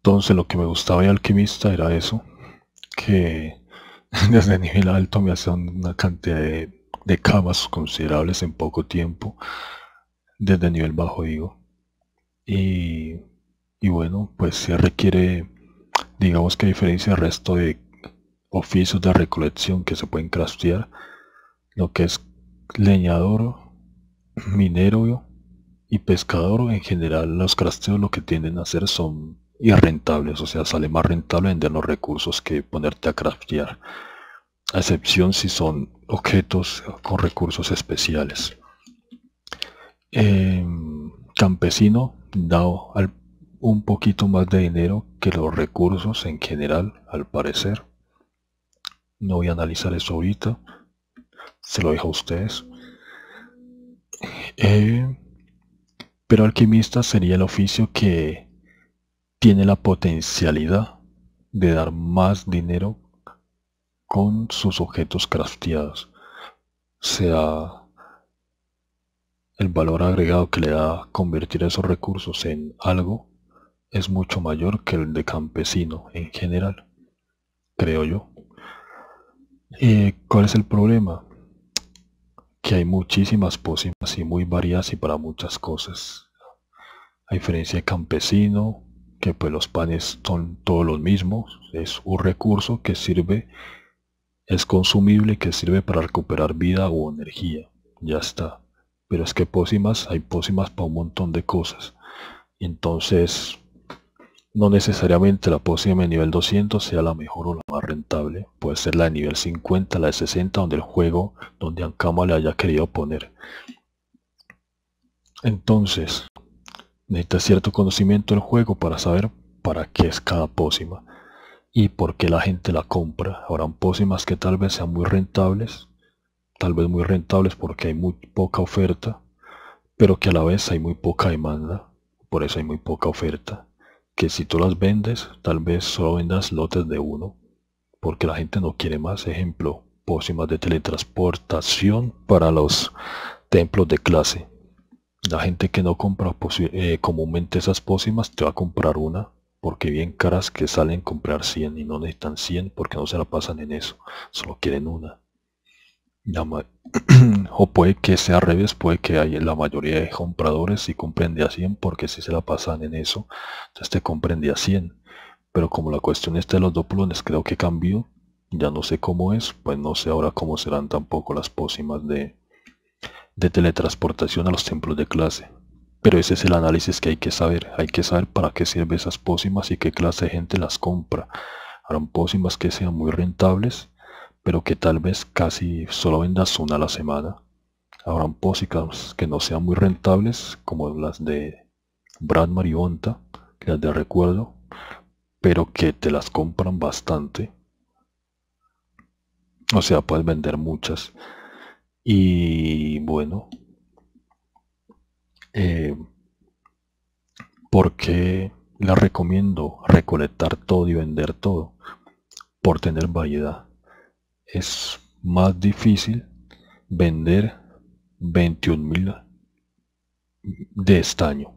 Entonces lo que me gustaba de Alquimista era eso, que desde nivel alto me hacen una cantidad de, de camas considerables en poco tiempo. Desde nivel bajo digo. Y, y bueno, pues se requiere, digamos que a diferencia del resto de oficios de recolección que se pueden craftear, lo que es leñador, minero y pescador en general los crasteos lo que tienden a hacer son y rentables, o sea, sale más rentable vender los recursos que ponerte a craftear, a excepción si son objetos con recursos especiales. Em, campesino da un poquito más de dinero que los recursos en general, al parecer. No voy a analizar eso ahorita, se lo dejo a ustedes. Eh, pero alquimista sería el oficio que tiene la potencialidad de dar más dinero con sus objetos crafteados, sea el valor agregado que le da convertir esos recursos en algo es mucho mayor que el de campesino en general, creo yo. Eh, ¿Cuál es el problema? Que hay muchísimas posibles y muy variadas y para muchas cosas. A diferencia de campesino, que pues los panes son todos los mismos, es un recurso que sirve, es consumible, que sirve para recuperar vida o energía, ya está. Pero es que pócimas, hay pócimas para un montón de cosas. Entonces, no necesariamente la pócima de nivel 200 sea la mejor o la más rentable. Puede ser la de nivel 50, la de 60, donde el juego, donde Ankama le haya querido poner. Entonces, Necesitas cierto conocimiento del juego para saber para qué es cada pócima y por qué la gente la compra. Habrán pócimas que tal vez sean muy rentables, tal vez muy rentables porque hay muy poca oferta, pero que a la vez hay muy poca demanda, por eso hay muy poca oferta. Que si tú las vendes, tal vez solo vendas lotes de uno, porque la gente no quiere más. Ejemplo, pócimas de teletransportación para los templos de clase la gente que no compra eh, comúnmente esas pócimas te va a comprar una porque bien caras que salen comprar 100 y no necesitan 100 porque no se la pasan en eso, solo quieren una. o puede que sea al revés, puede que la mayoría de compradores si compren a 100 porque si se la pasan en eso, entonces te compren a 100. Pero como la cuestión está de los doplones creo que cambió, ya no sé cómo es, pues no sé ahora cómo serán tampoco las pócimas de, de teletransportación a los templos de clase. Pero ese es el análisis que hay que saber. Hay que saber para qué sirven esas pócimas y qué clase de gente las compra. Harán pócimas que sean muy rentables, pero que tal vez casi solo vendas una a la semana. Habrán pócimas que no sean muy rentables, como las de Brad Marionta, las de recuerdo, pero que te las compran bastante. O sea, puedes vender muchas. Y bueno, porque eh, ¿por la recomiendo recolectar todo y vender todo? Por tener variedad. Es más difícil vender 21 mil de estaño.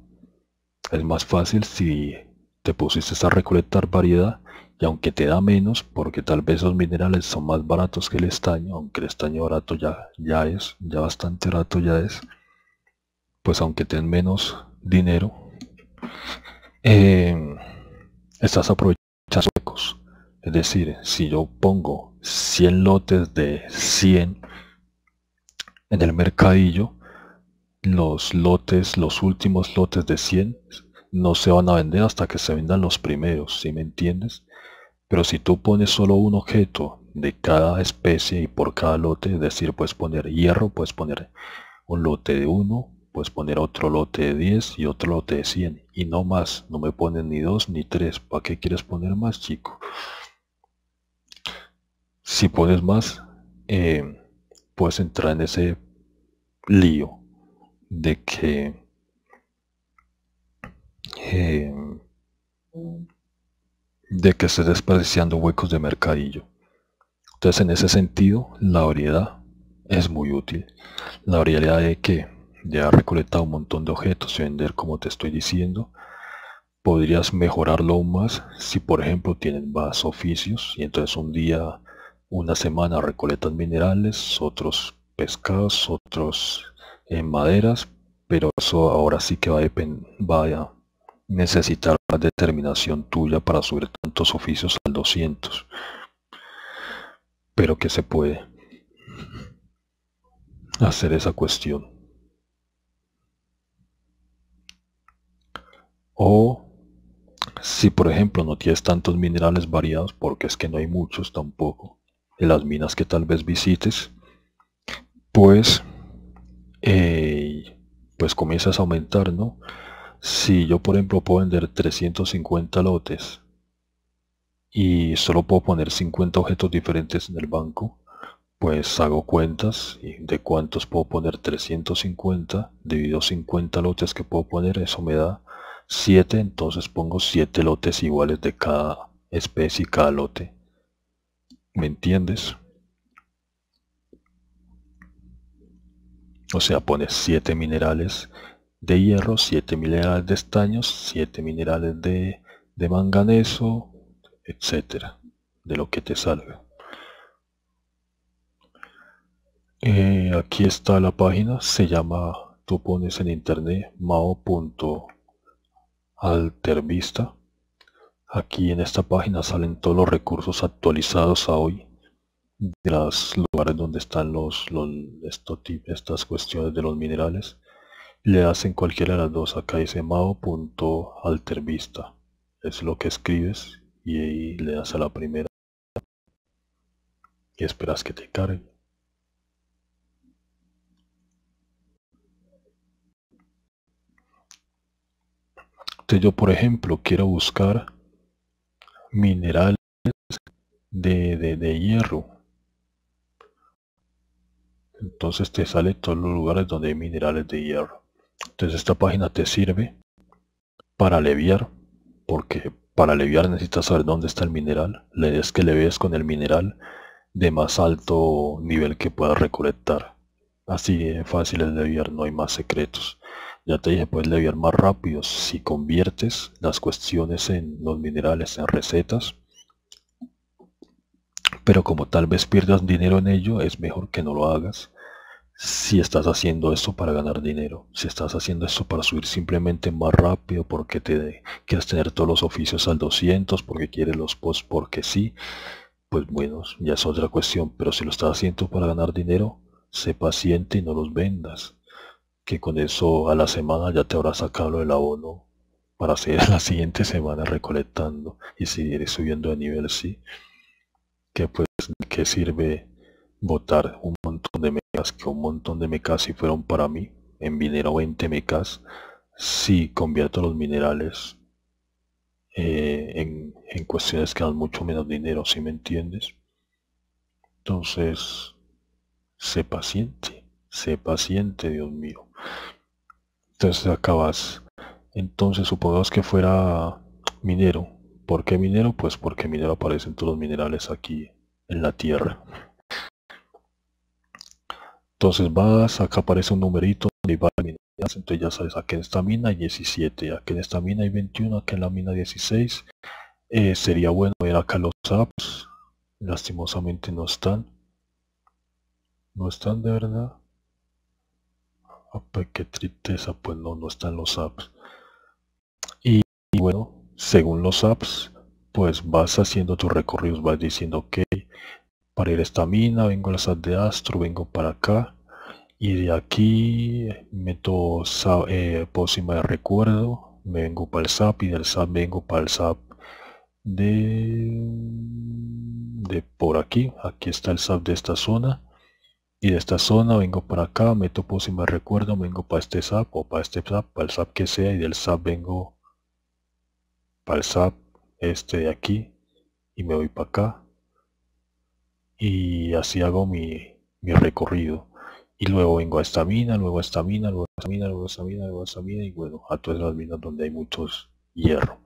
Es más fácil si te pusiste a recolectar variedad y aunque te da menos porque tal vez los minerales son más baratos que el estaño aunque el estaño barato ya ya es ya bastante barato ya es pues aunque te menos dinero em, estás aprovechando huecos es decir si yo pongo 100 lotes de 100 en el mercadillo los lotes los últimos lotes de 100 no se van a vender hasta que se vendan los primeros si me entiendes pero si tú pones solo un objeto de cada especie y por cada lote, es decir, puedes poner hierro, puedes poner un lote de 1, puedes poner otro lote de 10 y otro lote de 100 y no más, no me pones ni 2 ni 3, ¿para qué quieres poner más chico? Si pones más, eh, puedes entrar en ese lío de que eh, de que estés desperdiciando huecos de mercadillo. Entonces, en ese sentido, la variedad es muy útil. La variedad de que ya recolectado un montón de objetos y vender como te estoy diciendo, podrías mejorarlo aún más si por ejemplo tienen más oficios y entonces un día, una semana recolectan minerales, otros pescados, otros en maderas, pero eso ahora sí que va a, depender necesitar la determinación tuya para subir tantos oficios al 200. Pero que se puede hacer esa cuestión. O si por ejemplo no tienes tantos minerales variados, porque es que no hay muchos tampoco, en las minas que tal vez visites, pues, eh, pues comienzas a aumentar, ¿no? si yo por ejemplo puedo vender 350 lotes y solo puedo poner 50 objetos diferentes en el banco, pues hago cuentas y de cuántos puedo poner 350, dividido 50 lotes que puedo poner, eso me da 7, entonces pongo 7 lotes iguales de cada especie y cada lote. ¿Me entiendes? O sea, pones 7 minerales de hierro, 7 minerales de estaños, 7 minerales de, manganeso, etcétera, de lo que te salve eh, aquí está la página, se llama, tú pones en internet, mao.altervista. Aquí en esta página salen todos los recursos actualizados a hoy de los lugares donde están los, estas cuestiones de los minerales le hacen cualquiera de las dos. Acá dice mao.altervista. Es lo que escribes y, ahí le das a la primera y esperas que te cargue. Entonces yo por ejemplo quiero buscar minerales de, de, de hierro. Entonces te sale todos los lugares donde hay minerales de hierro. Entonces esta página te sirve para aliviar, porque para aliviar necesitas saber dónde está el mineral. La idea es que le veas con el mineral de más alto nivel que puedas recolectar. Así es fácil es leviar, no hay más secretos. Ya te dije, puedes leviar más rápido si conviertes las cuestiones en los minerales, en recetas. Pero como tal vez pierdas dinero en ello, es mejor que no lo hagas si estás haciendo esto para ganar dinero, si estás haciendo esto para subir simplemente más rápido porque te quieres tener todos los oficios al 200, porque quieres los posts porque sí, pues bueno, ya es otra cuestión, pero si lo estás haciendo para ganar dinero, sé paciente y no los vendas, que con eso a la semana ya te habrá sacado el abono para hacer la siguiente semana recolectando y seguir subiendo de nivel, sí, que pues, ¿qué sirve votar un de mecas, que un montón de mecas si fueron para mí, en minero 20 mecas, si convierto los minerales eh, en, en cuestiones que dan mucho menos dinero, si me entiendes. Entonces, sé paciente, sé paciente, Dios mío. Entonces acabas. Entonces supongamos que fuera minero. porque minero? Pues porque minero aparecen todos los minerales aquí en la tierra. Entonces vas, acá aparece un numerito donde va entonces ya sabes, aquí en esta mina hay 17, aquí en esta mina hay 21, aquí en la mina 16. Eh, sería bueno ver acá los apps, lastimosamente no están. No están de verdad. qué tristeza, pues no, no están los apps. Y, y bueno, según los apps, pues vas haciendo tus recorridos, vas diciendo que para ir a esta mina, vengo al SAP de astro, vengo para acá y de aquí meto eh, de recuerdo, me vengo para el SAP y del SAP vengo para el SAP de, de por aquí, aquí está el SAP de esta zona y de esta zona vengo para acá, meto pócima de recuerdo, vengo para este SAP o para este SAP, para el SAP que sea y del SAP vengo para el SAP este de aquí y me voy para acá y así hago mi, recorrido y luego vengo a esta mina, luego a esta mina, luego a esta mina, luego a esta mina, luego a esta mina y bueno, a todas las minas donde hay muchos hierro.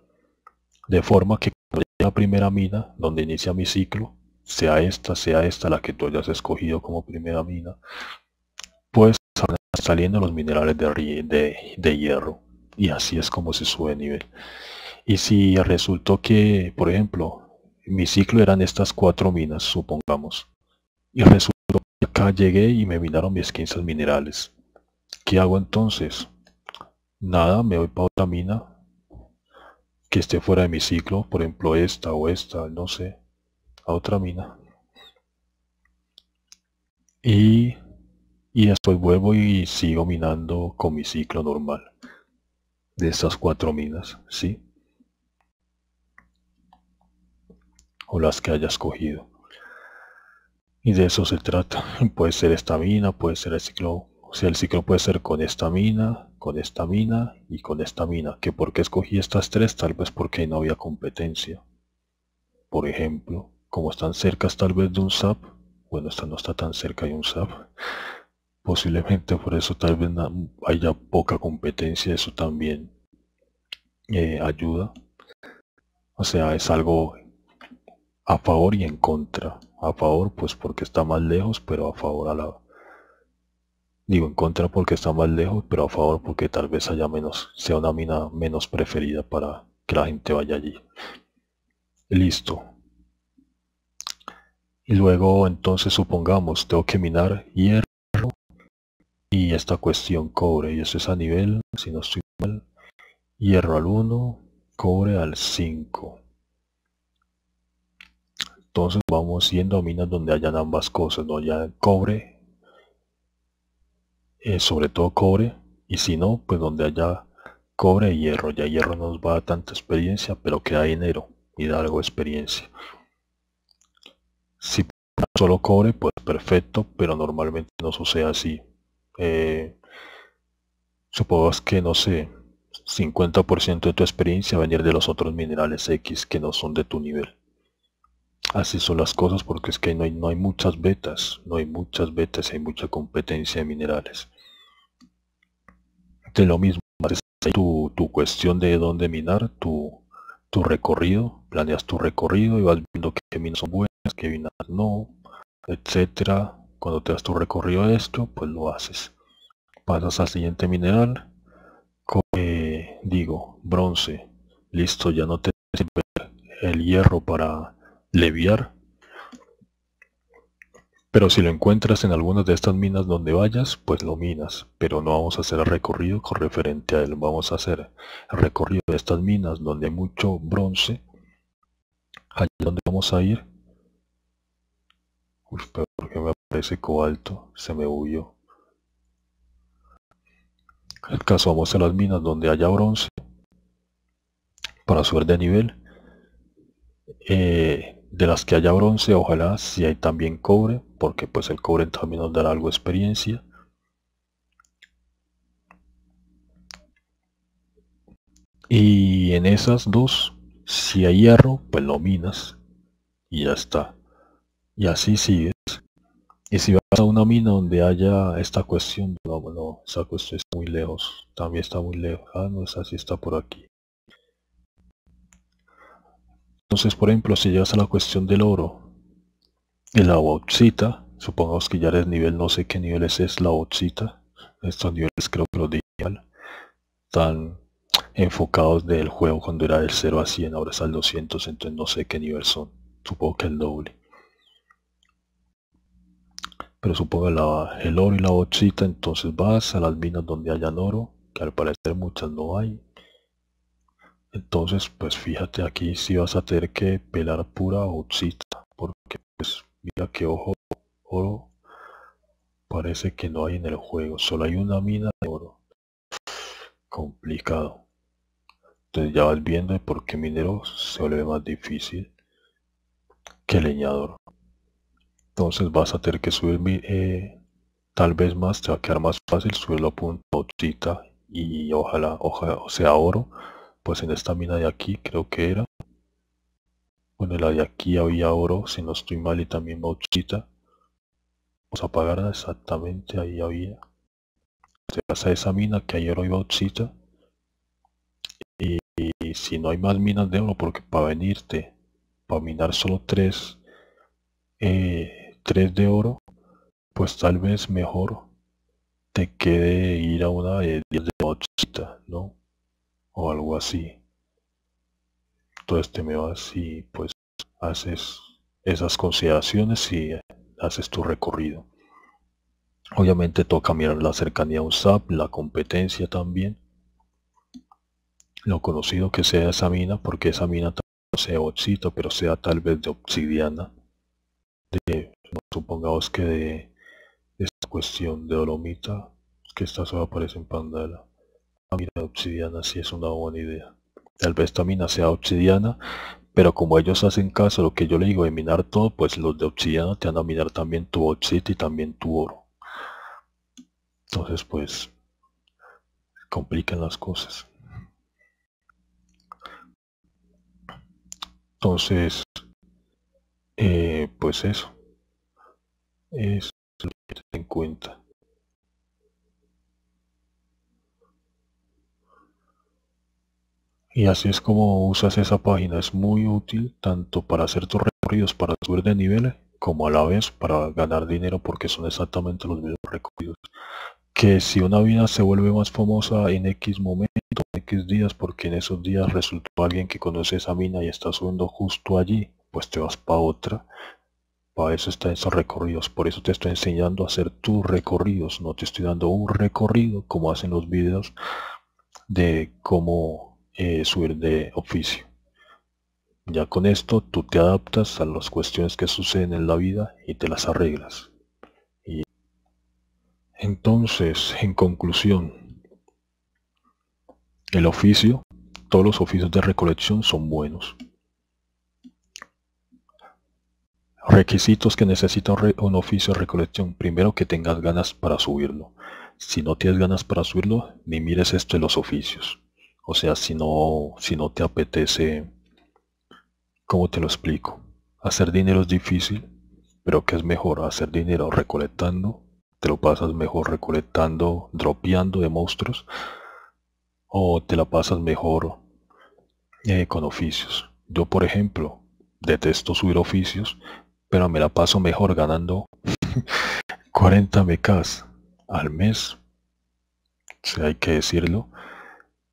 De forma que cuando llegue la primera mina, donde inicia mi ciclo, sea esta, sea esta, la que tú hayas escogido como primera mina, pues saliendo los minerales de, de, hierro y así es como se sube nivel. Y si resultó que, por ejemplo, mi ciclo eran estas cuatro minas, supongamos. Y resultó que acá llegué y me minaron mis 15 minerales. ¿Qué hago entonces? Nada, me voy para otra mina que esté fuera de mi ciclo, por ejemplo esta o esta, no sé, a otra mina. Y, y después vuelvo y sigo minando con mi ciclo normal de estas cuatro minas, ¿sí? o las que haya escogido. Y de eso se trata. Puede ser esta mina, puede ser el ciclo. O sea, el ciclo puede ser con esta mina, con esta mina y con esta mina. Que por qué escogí estas tres, tal vez porque no había competencia. Por ejemplo, como están cerca tal vez de un SAP, bueno, esta no está tan cerca de un SAP. Posiblemente por eso tal vez haya poca competencia, eso también eh, ayuda. O sea, es algo a favor y en contra. A favor pues porque está más lejos, pero a favor a la... Digo, en contra porque está más lejos, pero a favor porque tal vez haya menos, sea una mina menos preferida para que la gente vaya allí. Listo. Y luego entonces supongamos, tengo que minar hierro y esta cuestión cobre, y eso es a nivel, si no estoy mal, hierro al 1, cobre al 5 entonces vamos yendo a minas donde hayan ambas cosas no haya cobre eh, sobre todo cobre y si no pues donde haya cobre y hierro ya hierro nos va a tanta experiencia pero queda dinero y da algo de experiencia si solo cobre pues perfecto pero normalmente no sucede así eh, supongo que no sé 50% de tu experiencia va a venir de los otros minerales X que no son de tu nivel Así son las cosas porque es que no hay, no hay muchas betas, no hay muchas betas, hay mucha competencia de minerales. De lo mismo, tu, tu cuestión de dónde minar, tu, tu recorrido, planeas tu recorrido y vas viendo qué minas son buenas, qué minas no, etcétera. Cuando te das tu recorrido esto, pues lo haces. Pasas al siguiente mineral, eh, digo, bronce, listo, ya no te el hierro para Leviar. Pero si lo encuentras en algunas de estas minas donde vayas, pues lo minas. Pero no vamos a hacer el recorrido con referente a él. Vamos a hacer el recorrido de estas minas donde hay mucho bronce. Allá donde vamos a ir. Uy, porque me aparece cobalto. Se me huyó. En el caso vamos a las minas donde haya bronce. Para subir de nivel. Eh, de las que haya bronce, ojalá si hay también cobre, porque pues el cobre también nos dará algo de experiencia. Y en esas dos, si hay hierro, pues lo minas y ya está. Y así sigues. Y si vas a una mina donde haya esta cuestión, no, bueno, esa cuestión está muy lejos, también está muy lejos. Ah, no, esa sí está por aquí. Entonces, por ejemplo, si llegas a la cuestión del oro, y la bochita, supongamos que ya eres nivel, no sé qué niveles es la bochita, estos niveles creo que lo digan, están enfocados del juego cuando era del 0 a 100, ahora es al 200, entonces no sé qué nivel son, supongo que el doble. Pero supongo el oro y la bochita, entonces vas a las minas donde hayan oro, que al parecer muchas no hay, entonces, pues fíjate aquí si vas a tener que pelar pura oxita, porque pues mira que ojo, oro parece que no hay en el juego, solo hay una mina de oro. Complicado. Entonces ya vas viendo por minero se vuelve más difícil que leñador. Entonces vas a tener que subir eh, tal vez más, te va a quedar más fácil subirlo a punto oxita y ojalá, o sea oro pues en esta mina de aquí creo que era. Bueno, en la de aquí había oro, si no estoy mal, y también bauchita. Vamos a apagarla exactamente, ahí había. Se pasa esa mina que hay oro y bauxita. Y, si no hay más minas de oro, porque para venirte, para minar solo tres, eh, tres de oro, pues tal vez mejor te quede ir a una de 10 de ¿no? o algo así. Entonces te me vas y pues haces esas consideraciones y eh, haces tu recorrido. Obviamente toca mirar la cercanía a un SAP, la competencia también. Lo conocido que sea esa mina, porque esa mina sea oxito, pero sea tal vez de obsidiana. supongamos que de esta cuestión de dolomita, que esta solo aparece en Pandala mina obsidiana si es una buena idea. Tal vez esta mina sea obsidiana, pero como ellos hacen caso a lo que yo le digo de minar todo, pues los de obsidiana te van a minar también tu oxit y también tu oro. Entonces pues complican las cosas. Entonces, eh, pues eso. Es lo que en cuenta. Y así es como usas esa página, es muy útil tanto para hacer tus recorridos para subir de nivel como a la vez para ganar dinero porque son exactamente los mismos recorridos. Que si una vida se vuelve más famosa en X momento, en X días, porque en esos días resultó alguien que conoce esa mina y está subiendo justo allí, pues te vas para otra. Para eso están esos recorridos, por eso te estoy enseñando a hacer tus recorridos, no te estoy dando un recorrido como hacen los videos de cómo eh, subir de oficio. Ya con esto tú te adaptas a las cuestiones que suceden en la vida y te las arreglas. Y entonces, en conclusión, el oficio, todos los oficios de recolección son buenos. Requisitos que necesita un oficio de recolección. Primero que tengas ganas para subirlo. Si no tienes ganas para subirlo, ni mires esto de los oficios. O sea, si no, si no te apetece, ¿cómo te lo explico? Hacer dinero es difícil, pero ¿qué es mejor? Hacer dinero recolectando, te lo pasas mejor recolectando, dropeando de monstruos, o te la pasas mejor eh, con oficios. Yo, por ejemplo, detesto subir oficios, pero me la paso mejor ganando 40 mecas al mes. Si hay que decirlo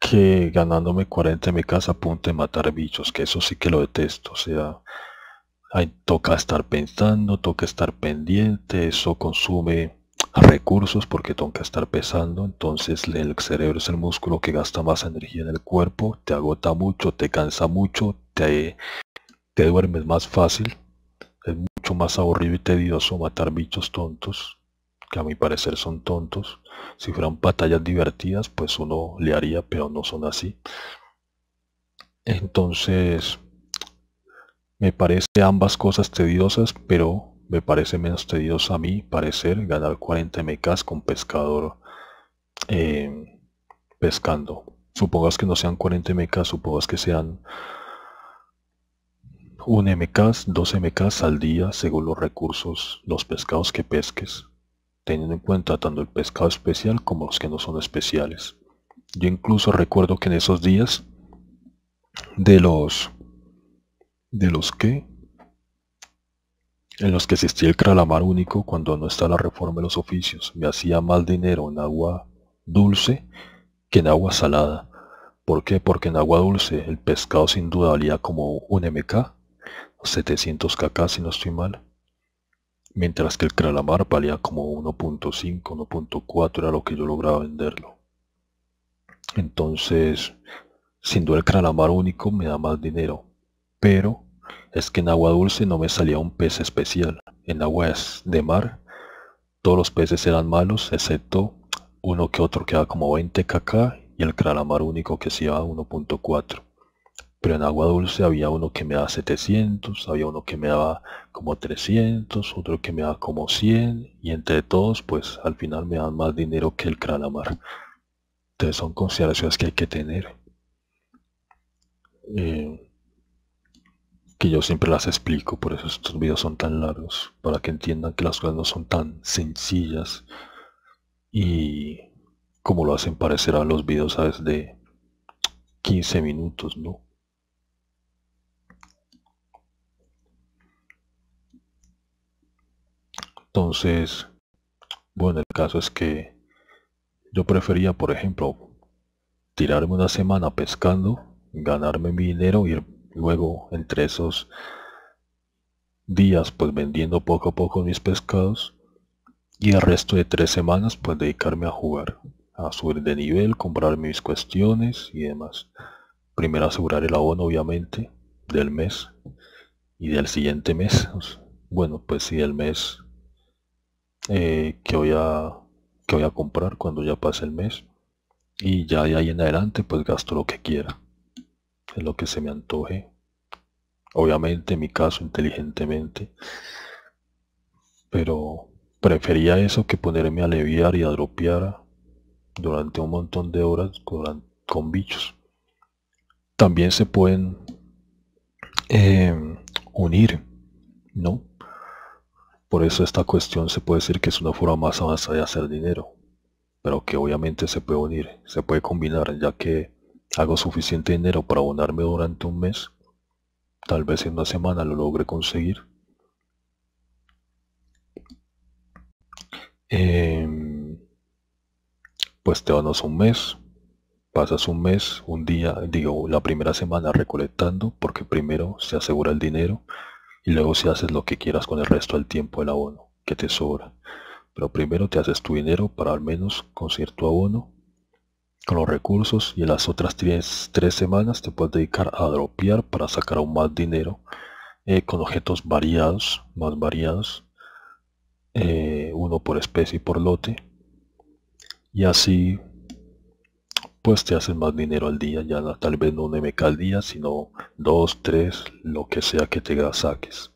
que ganándome 40 en mi casa a matar bichos, que eso sí que lo detesto, o sea, hay, toca estar pensando, toca estar pendiente, eso consume recursos porque toca estar pesando, entonces el cerebro es el músculo que gasta más energía en el cuerpo, te agota mucho, te cansa mucho, te, te duermes más fácil, es mucho más aburrido y tedioso matar bichos tontos, que a mi parecer son tontos. Si fueran batallas divertidas, pues uno le haría, pero no son así. Entonces, me parece ambas cosas tediosas, pero me parece menos tedioso a mí parecer ganar 40 MKs con pescador em, pescando. Supongas que no sean 40 MKs, supongas que sean 1 MKs, 2 MKs al día según los recursos, los pescados que pesques teniendo en cuenta tanto el pescado especial como los que no son especiales. Yo incluso recuerdo que en esos días de los de los que en los que existía el calamar único cuando no está la reforma de los oficios. Me hacía más dinero en agua dulce que en agua salada. ¿Por qué? Porque en agua dulce el pescado sin duda valía como un MK, 700 kk si no estoy mal. Mientras que el calamar valía como 1.5, 1.4 era lo que yo lograba venderlo. Entonces, siendo el calamar único me da más dinero. Pero es que en agua dulce no me salía un pez especial. En aguas de mar, todos los peces eran malos, excepto uno que otro que daba como 20 kk y el calamar único que se sí da 1.4 pero en agua dulce había uno que me daba 700, había uno que me daba como 300, otro que me daba como 100, y entre todos, pues al final me dan más dinero que el calamar. Entonces son consideraciones que hay que tener. Eh, que yo siempre las explico, por eso estos videos son tan largos, para que entiendan que las cosas no son tan sencillas y como lo hacen parecer a los videos a de 15 minutos, ¿no? Entonces, bueno, el caso es que yo prefería, por ejemplo, tirarme una semana pescando, ganarme mi dinero y luego entre esos días pues vendiendo poco a poco mis pescados y el resto de tres semanas pues dedicarme a jugar, a subir de nivel, comprar mis cuestiones y demás. Primero asegurar el abono obviamente del mes y del siguiente mes. Bueno, pues si el mes eh, que, voy a, que voy a comprar cuando ya pase el mes. Y ya de ahí en adelante pues gasto lo que quiera. en lo que se me antoje. Obviamente en mi caso inteligentemente. Pero prefería eso que ponerme a leviar y a dropear durante un montón de horas con, con bichos. También se pueden eh, unir, ¿no? Por eso esta cuestión se puede decir que es una forma más avanzada de hacer dinero, pero que obviamente se puede unir, se puede combinar, ya que hago suficiente dinero para abonarme durante un mes, tal vez en una semana lo logre conseguir. Em, pues te abonas un mes, pasas un mes, un día, digo, la primera semana recolectando, porque primero se asegura el dinero, y luego si haces lo que quieras con el resto del tiempo el abono, que te sobra. Pero primero te haces tu dinero para al menos con tu abono con los recursos y en las otras tres, semanas te puedes dedicar a dropear para sacar aún más dinero eh, con objetos variados, más variados, eh, uno por especie y por lote. Y así pues, te hacen más dinero al día, ya tal vez no un MK al día, sino dos, tres, lo que sea que te saques.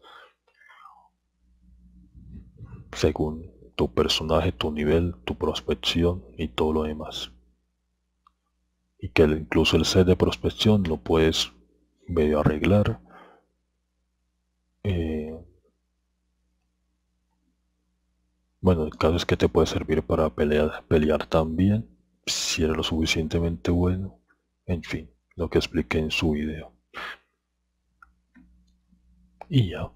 Según tu personaje, tu nivel, tu prospección y todo lo demás. Y que incluso el set de prospección lo puedes medio arreglar. Eh, bueno, el caso es que te puede servir para pelear, pelear también si era lo suficientemente bueno, en fin, lo que expliqué en su video. Y ya.